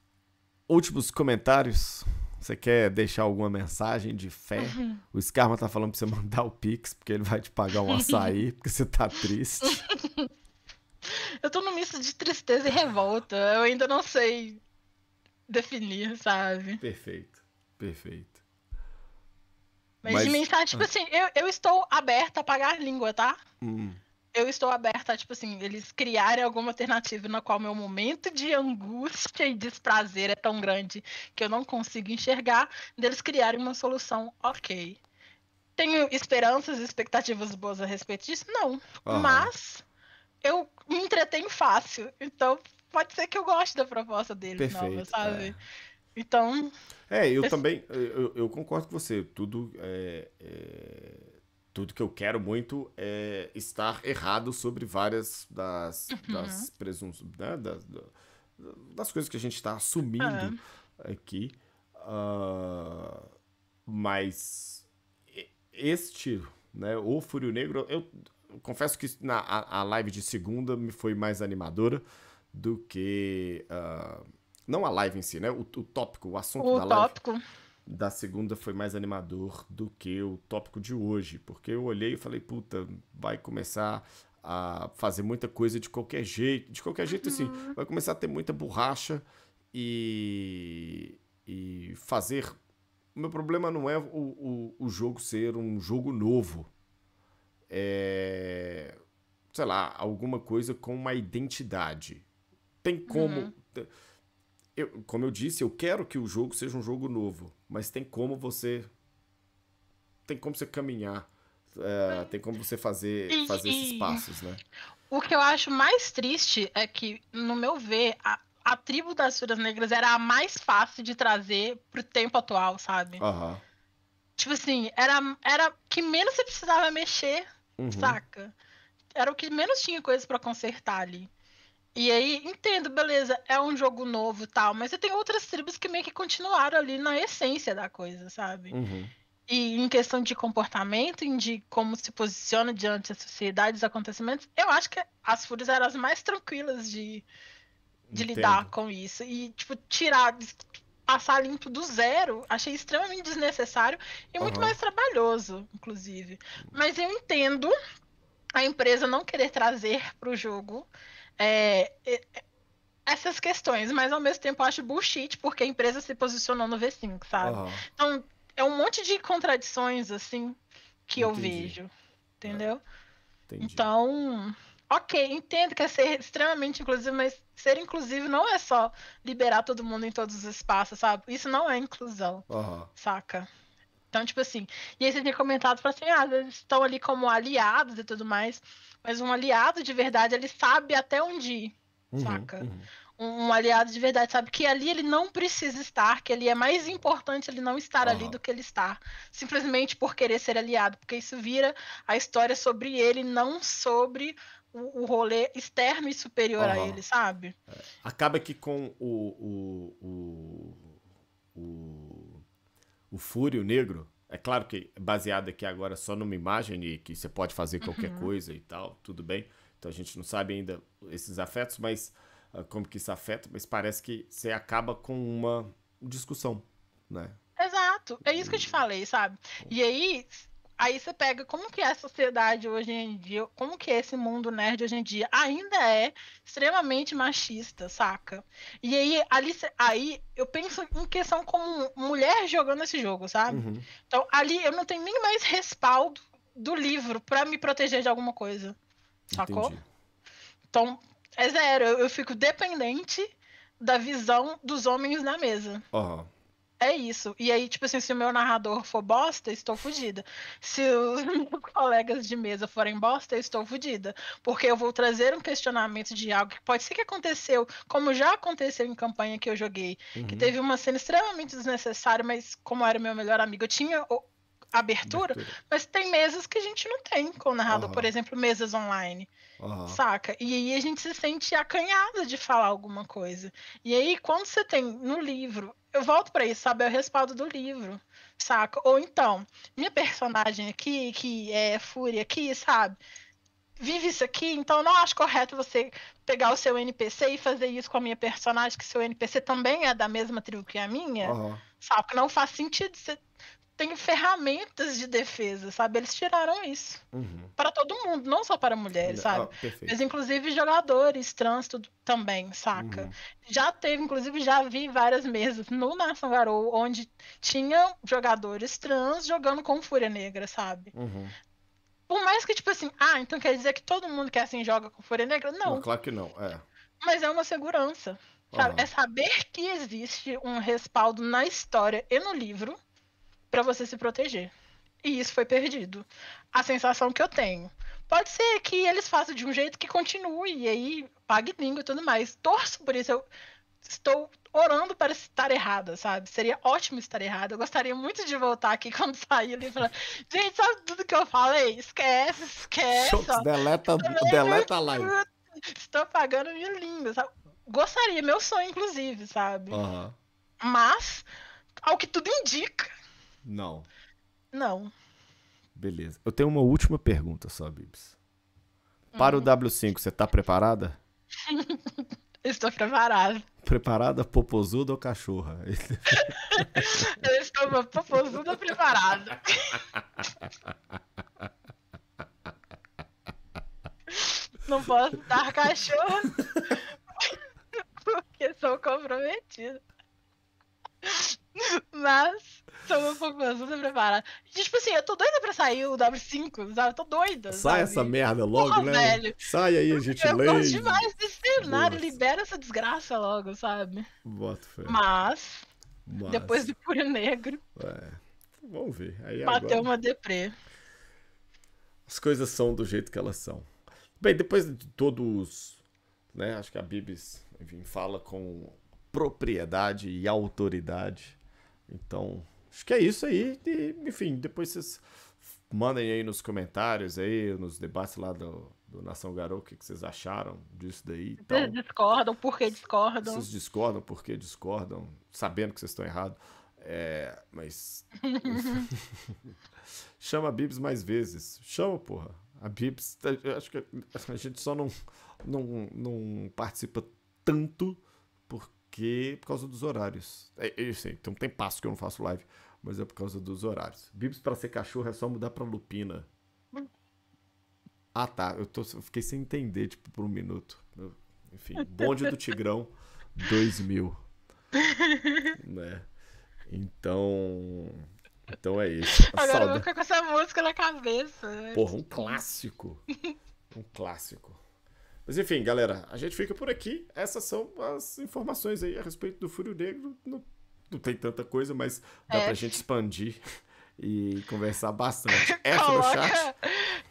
últimos comentários. Você quer deixar alguma mensagem de fé? Uhum. O Scarma tá falando pra você mandar o Pix, porque ele vai te pagar um açaí, porque você tá triste. Eu tô num misto de tristeza e revolta. Eu ainda não sei definir, sabe? Perfeito, perfeito. Mas, Mas... de mensagem, tipo ah. assim, eu, eu estou aberta a pagar a língua, tá? Hum eu estou aberta a, tipo assim, eles criarem alguma alternativa na qual meu momento de angústia e desprazer é tão grande que eu não consigo enxergar, deles criarem uma solução ok. Tenho esperanças e expectativas boas a respeito disso? Não. Uhum. Mas eu me entretenho fácil. Então, pode ser que eu goste da proposta deles, Perfeito, nova, sabe? É. Então. É, eu, também. Eu, eu, concordo com você. Tudo é... é tudo que eu quero muito é estar errado sobre várias das, uhum. das presunções, né, das, das, coisas que a gente está assumindo uhum. aqui. Uh, mas este, né, o Fúrio Negro, eu confesso que na, a, a, live de segunda me foi mais animadora do que. Uh, não a live em si, né? O, o tópico, o assunto o da tópico. live. O tópico da segunda foi mais animador do que o tópico de hoje, porque eu olhei e falei, puta, vai começar a fazer muita coisa de qualquer jeito, de qualquer jeito assim, uhum. assim, vai começar a ter muita borracha e, e fazer. O meu problema não é o, o, o jogo ser um jogo novo, é, sei lá, alguma coisa com uma identidade. Tem como. Uhum eu, como eu disse, eu quero que o jogo seja um jogo novo, mas tem como você tem como você caminhar, é, tem como você fazer fazer esses passos, né? O que eu acho mais triste é que, no meu ver, a, a tribo das Suras Negras era a mais fácil de trazer pro tempo atual, sabe? Uhum. Tipo assim, era, era que menos você precisava mexer, uhum. saca? Era o que menos tinha coisa para consertar ali. E aí, entendo, beleza, é um jogo novo tal, mas tem outras tribos que meio que continuaram ali na essência da coisa, sabe? Uhum. E em questão de comportamento, de como se posiciona diante da sociedade, dos acontecimentos, eu acho que as fúrias eram as mais tranquilas de, de lidar com isso. E, tipo, tirar, passar limpo do zero, achei extremamente desnecessário e uhum. muito mais trabalhoso, inclusive. Mas eu entendo a empresa não querer trazer para o jogo é, é, é, essas questões, mas ao mesmo tempo eu acho bullshit porque a empresa se posicionou no V5, sabe? Uhum. Então é um monte de contradições assim que Entendi. eu vejo, entendeu? É, então, ok, entendo que é ser extremamente inclusivo, mas ser inclusivo não é só liberar todo mundo em todos os espaços, sabe? Isso não é inclusão, uhum. saca? Então, tipo assim, e aí você tem comentado para assim, ah, eles estão ali como aliados e tudo mais, mas um aliado de verdade, ele sabe até onde ir, uhum, saca? Uhum. Um, um, aliado de verdade sabe que ali ele não precisa estar, que ali é mais importante ele não estar uhum. ali do que ele estar, simplesmente por querer ser aliado, porque isso vira a história sobre ele, não sobre o, o rolê externo e superior a ele, sabe? É, acaba que com o, o, o, o o Fúrio Negro. É claro que baseado aqui agora só numa imagem e que você pode fazer qualquer uhum. coisa e tal, tudo bem. Então a gente não sabe ainda esses afetos, mas uh, como que isso afeta, mas parece que você acaba com uma discussão, né? Exato, é isso que eu te falei, sabe? E aí, Aí você pega como que é a sociedade hoje em dia, como que é esse mundo nerd hoje em dia ainda é extremamente machista, saca? E aí, ali, aí eu penso em questão como mulher jogando esse jogo, sabe? Uhum. Então, ali eu não tenho nem mais respaldo do livro para me proteger de alguma coisa, sacou? Entendi. Então, é zero, eu, eu, fico dependente da visão dos homens na mesa. Uhum. É isso. E aí, tipo assim, se o meu narrador for bosta, estou fodida. Se os meus colegas de mesa forem bosta, estou fodida. Porque eu vou trazer um questionamento de algo que pode ser que aconteceu, como já aconteceu em campanha que eu joguei, uhum. que teve uma cena extremamente desnecessária, mas como era meu melhor amigo, eu tinha abertura, abertura, mas tem mesas que a gente não tem com o narrador, uhum. por exemplo, mesas online. Uhum. Saca? E aí a gente se sente acanhada de falar alguma coisa. E aí, quando você tem no livro eu volto para isso, sabe? É o respaldo do livro, saco. Ou então, minha personagem aqui, que é Fúria aqui, sabe? Vive isso aqui, então não acho correto você pegar o seu NPC e fazer isso com a minha personagem, que seu NPC também é da mesma tribo que a minha, uhum. Não faz sentido você tem ferramentas de defesa, sabe? Eles tiraram isso. Uhum. Para todo mundo, não só para mulheres, sabe? Mas inclusive jogadores trans tudo, também, saca? Uhum. Já teve, inclusive, já vi várias mesas no Nação Garou onde tinham jogadores trans jogando com Fúria Negra, sabe? Uhum. Por mais que, tipo assim, ah, então quer dizer que todo mundo que é assim joga com Fúria Negra? Não. não claro que não, é. Mas é uma segurança. Sabe? É saber que existe um respaldo na história e no livro para você se proteger. E isso foi perdido. A sensação que eu tenho. Pode ser que eles façam de um jeito que continue, e aí pague língua e tudo mais. Torço por isso. Eu estou orando para estar errada, sabe? Seria ótimo estar errada. Eu gostaria muito de voltar aqui quando sair ali e falar: gente, sabe tudo que eu falei? Esquece, esquece. deleta, é deleta a live. Estou pagando minha língua, sabe? Gostaria, meu sonho, inclusive, sabe? Uhum. Mas, ao que tudo indica, não. Não. Beleza. Eu tenho uma última pergunta só, Bibs. Para hum. o W5, você tá preparada? Estou preparada. Preparada, popozuda ou cachorra? Eu estou popozuda preparada. Não posso dar cachorro porque sou comprometida. Mas Tô poupança, você prepara. Tipo assim, eu tô doida pra sair o W5, sabe? Eu tô doida. Sai sabe? essa merda logo, Porra, né? Velho. Sai aí, a gente lê. Eu gosto demais desse cenário, libera essa desgraça logo, sabe? Bota fé. Mas, Mas, depois do Puro Negro. É. Vamos ver. Aí bateu agora... uma deprê. As coisas são do jeito que elas são. Bem, depois de todos. Né, acho que a Bibis enfim, fala com propriedade e autoridade. Então, Acho que é isso aí. E, enfim, depois vocês mandem aí nos comentários aí, nos debates lá do, do Nação Garou, o que, que, vocês acharam disso daí. Vocês então, discordam, por que discordam? Vocês discordam, por que discordam, sabendo que vocês estão errados. É, mas. Chama a Bibs mais vezes. Chama, porra. A Bibs, tá, acho que a gente só não, não, não participa tanto porque por causa dos horários. É, eu é, sei, tem um que eu não faço live, mas é por causa dos horários. Bibs para ser cachorro é só mudar para Lupina. Ah, tá. Eu, tô, eu fiquei sem entender, tipo, por um minuto. Eu, enfim, Bonde do Tigrão 2000. né? Então. Então é isso. A Agora sauda... eu vou ficar com essa música na cabeça. Né? Porra, um clássico. um clássico. Mas enfim, galera, a gente fica por aqui. Essas são as informações aí a respeito do Fúrio Negro. Não, não tem tanta coisa, mas dá é. pra gente expandir e conversar bastante. É coloca, no chat.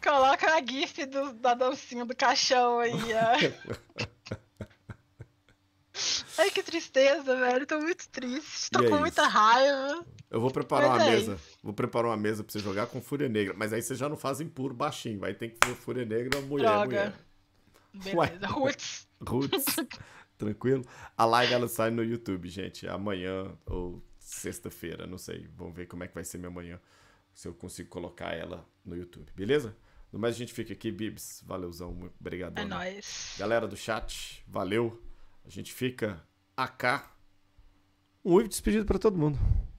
Coloca a gif do, da dancinha do caixão aí. Ai, que tristeza, velho. Tô muito triste. Tô e com é muita raiva. Eu vou preparar mas uma é mesa. Isso. Vou preparar uma mesa pra você jogar com Fúria Negra. Mas aí você já não faz puro baixinho. Vai ter que ser Fúria Negra mulher, Droga. mulher. Beleza, Roots. Roots. Tranquilo. A live ela sai no YouTube, gente. Amanhã ou sexta-feira, não sei. Vamos ver como é que vai ser minha manhã. Se eu consigo colocar ela no YouTube, beleza? No mais, a gente fica aqui, Bibs. Valeuzão, obrigado. É né? nóis. Galera do chat, valeu. A gente fica AK. Um oi despedido para todo mundo.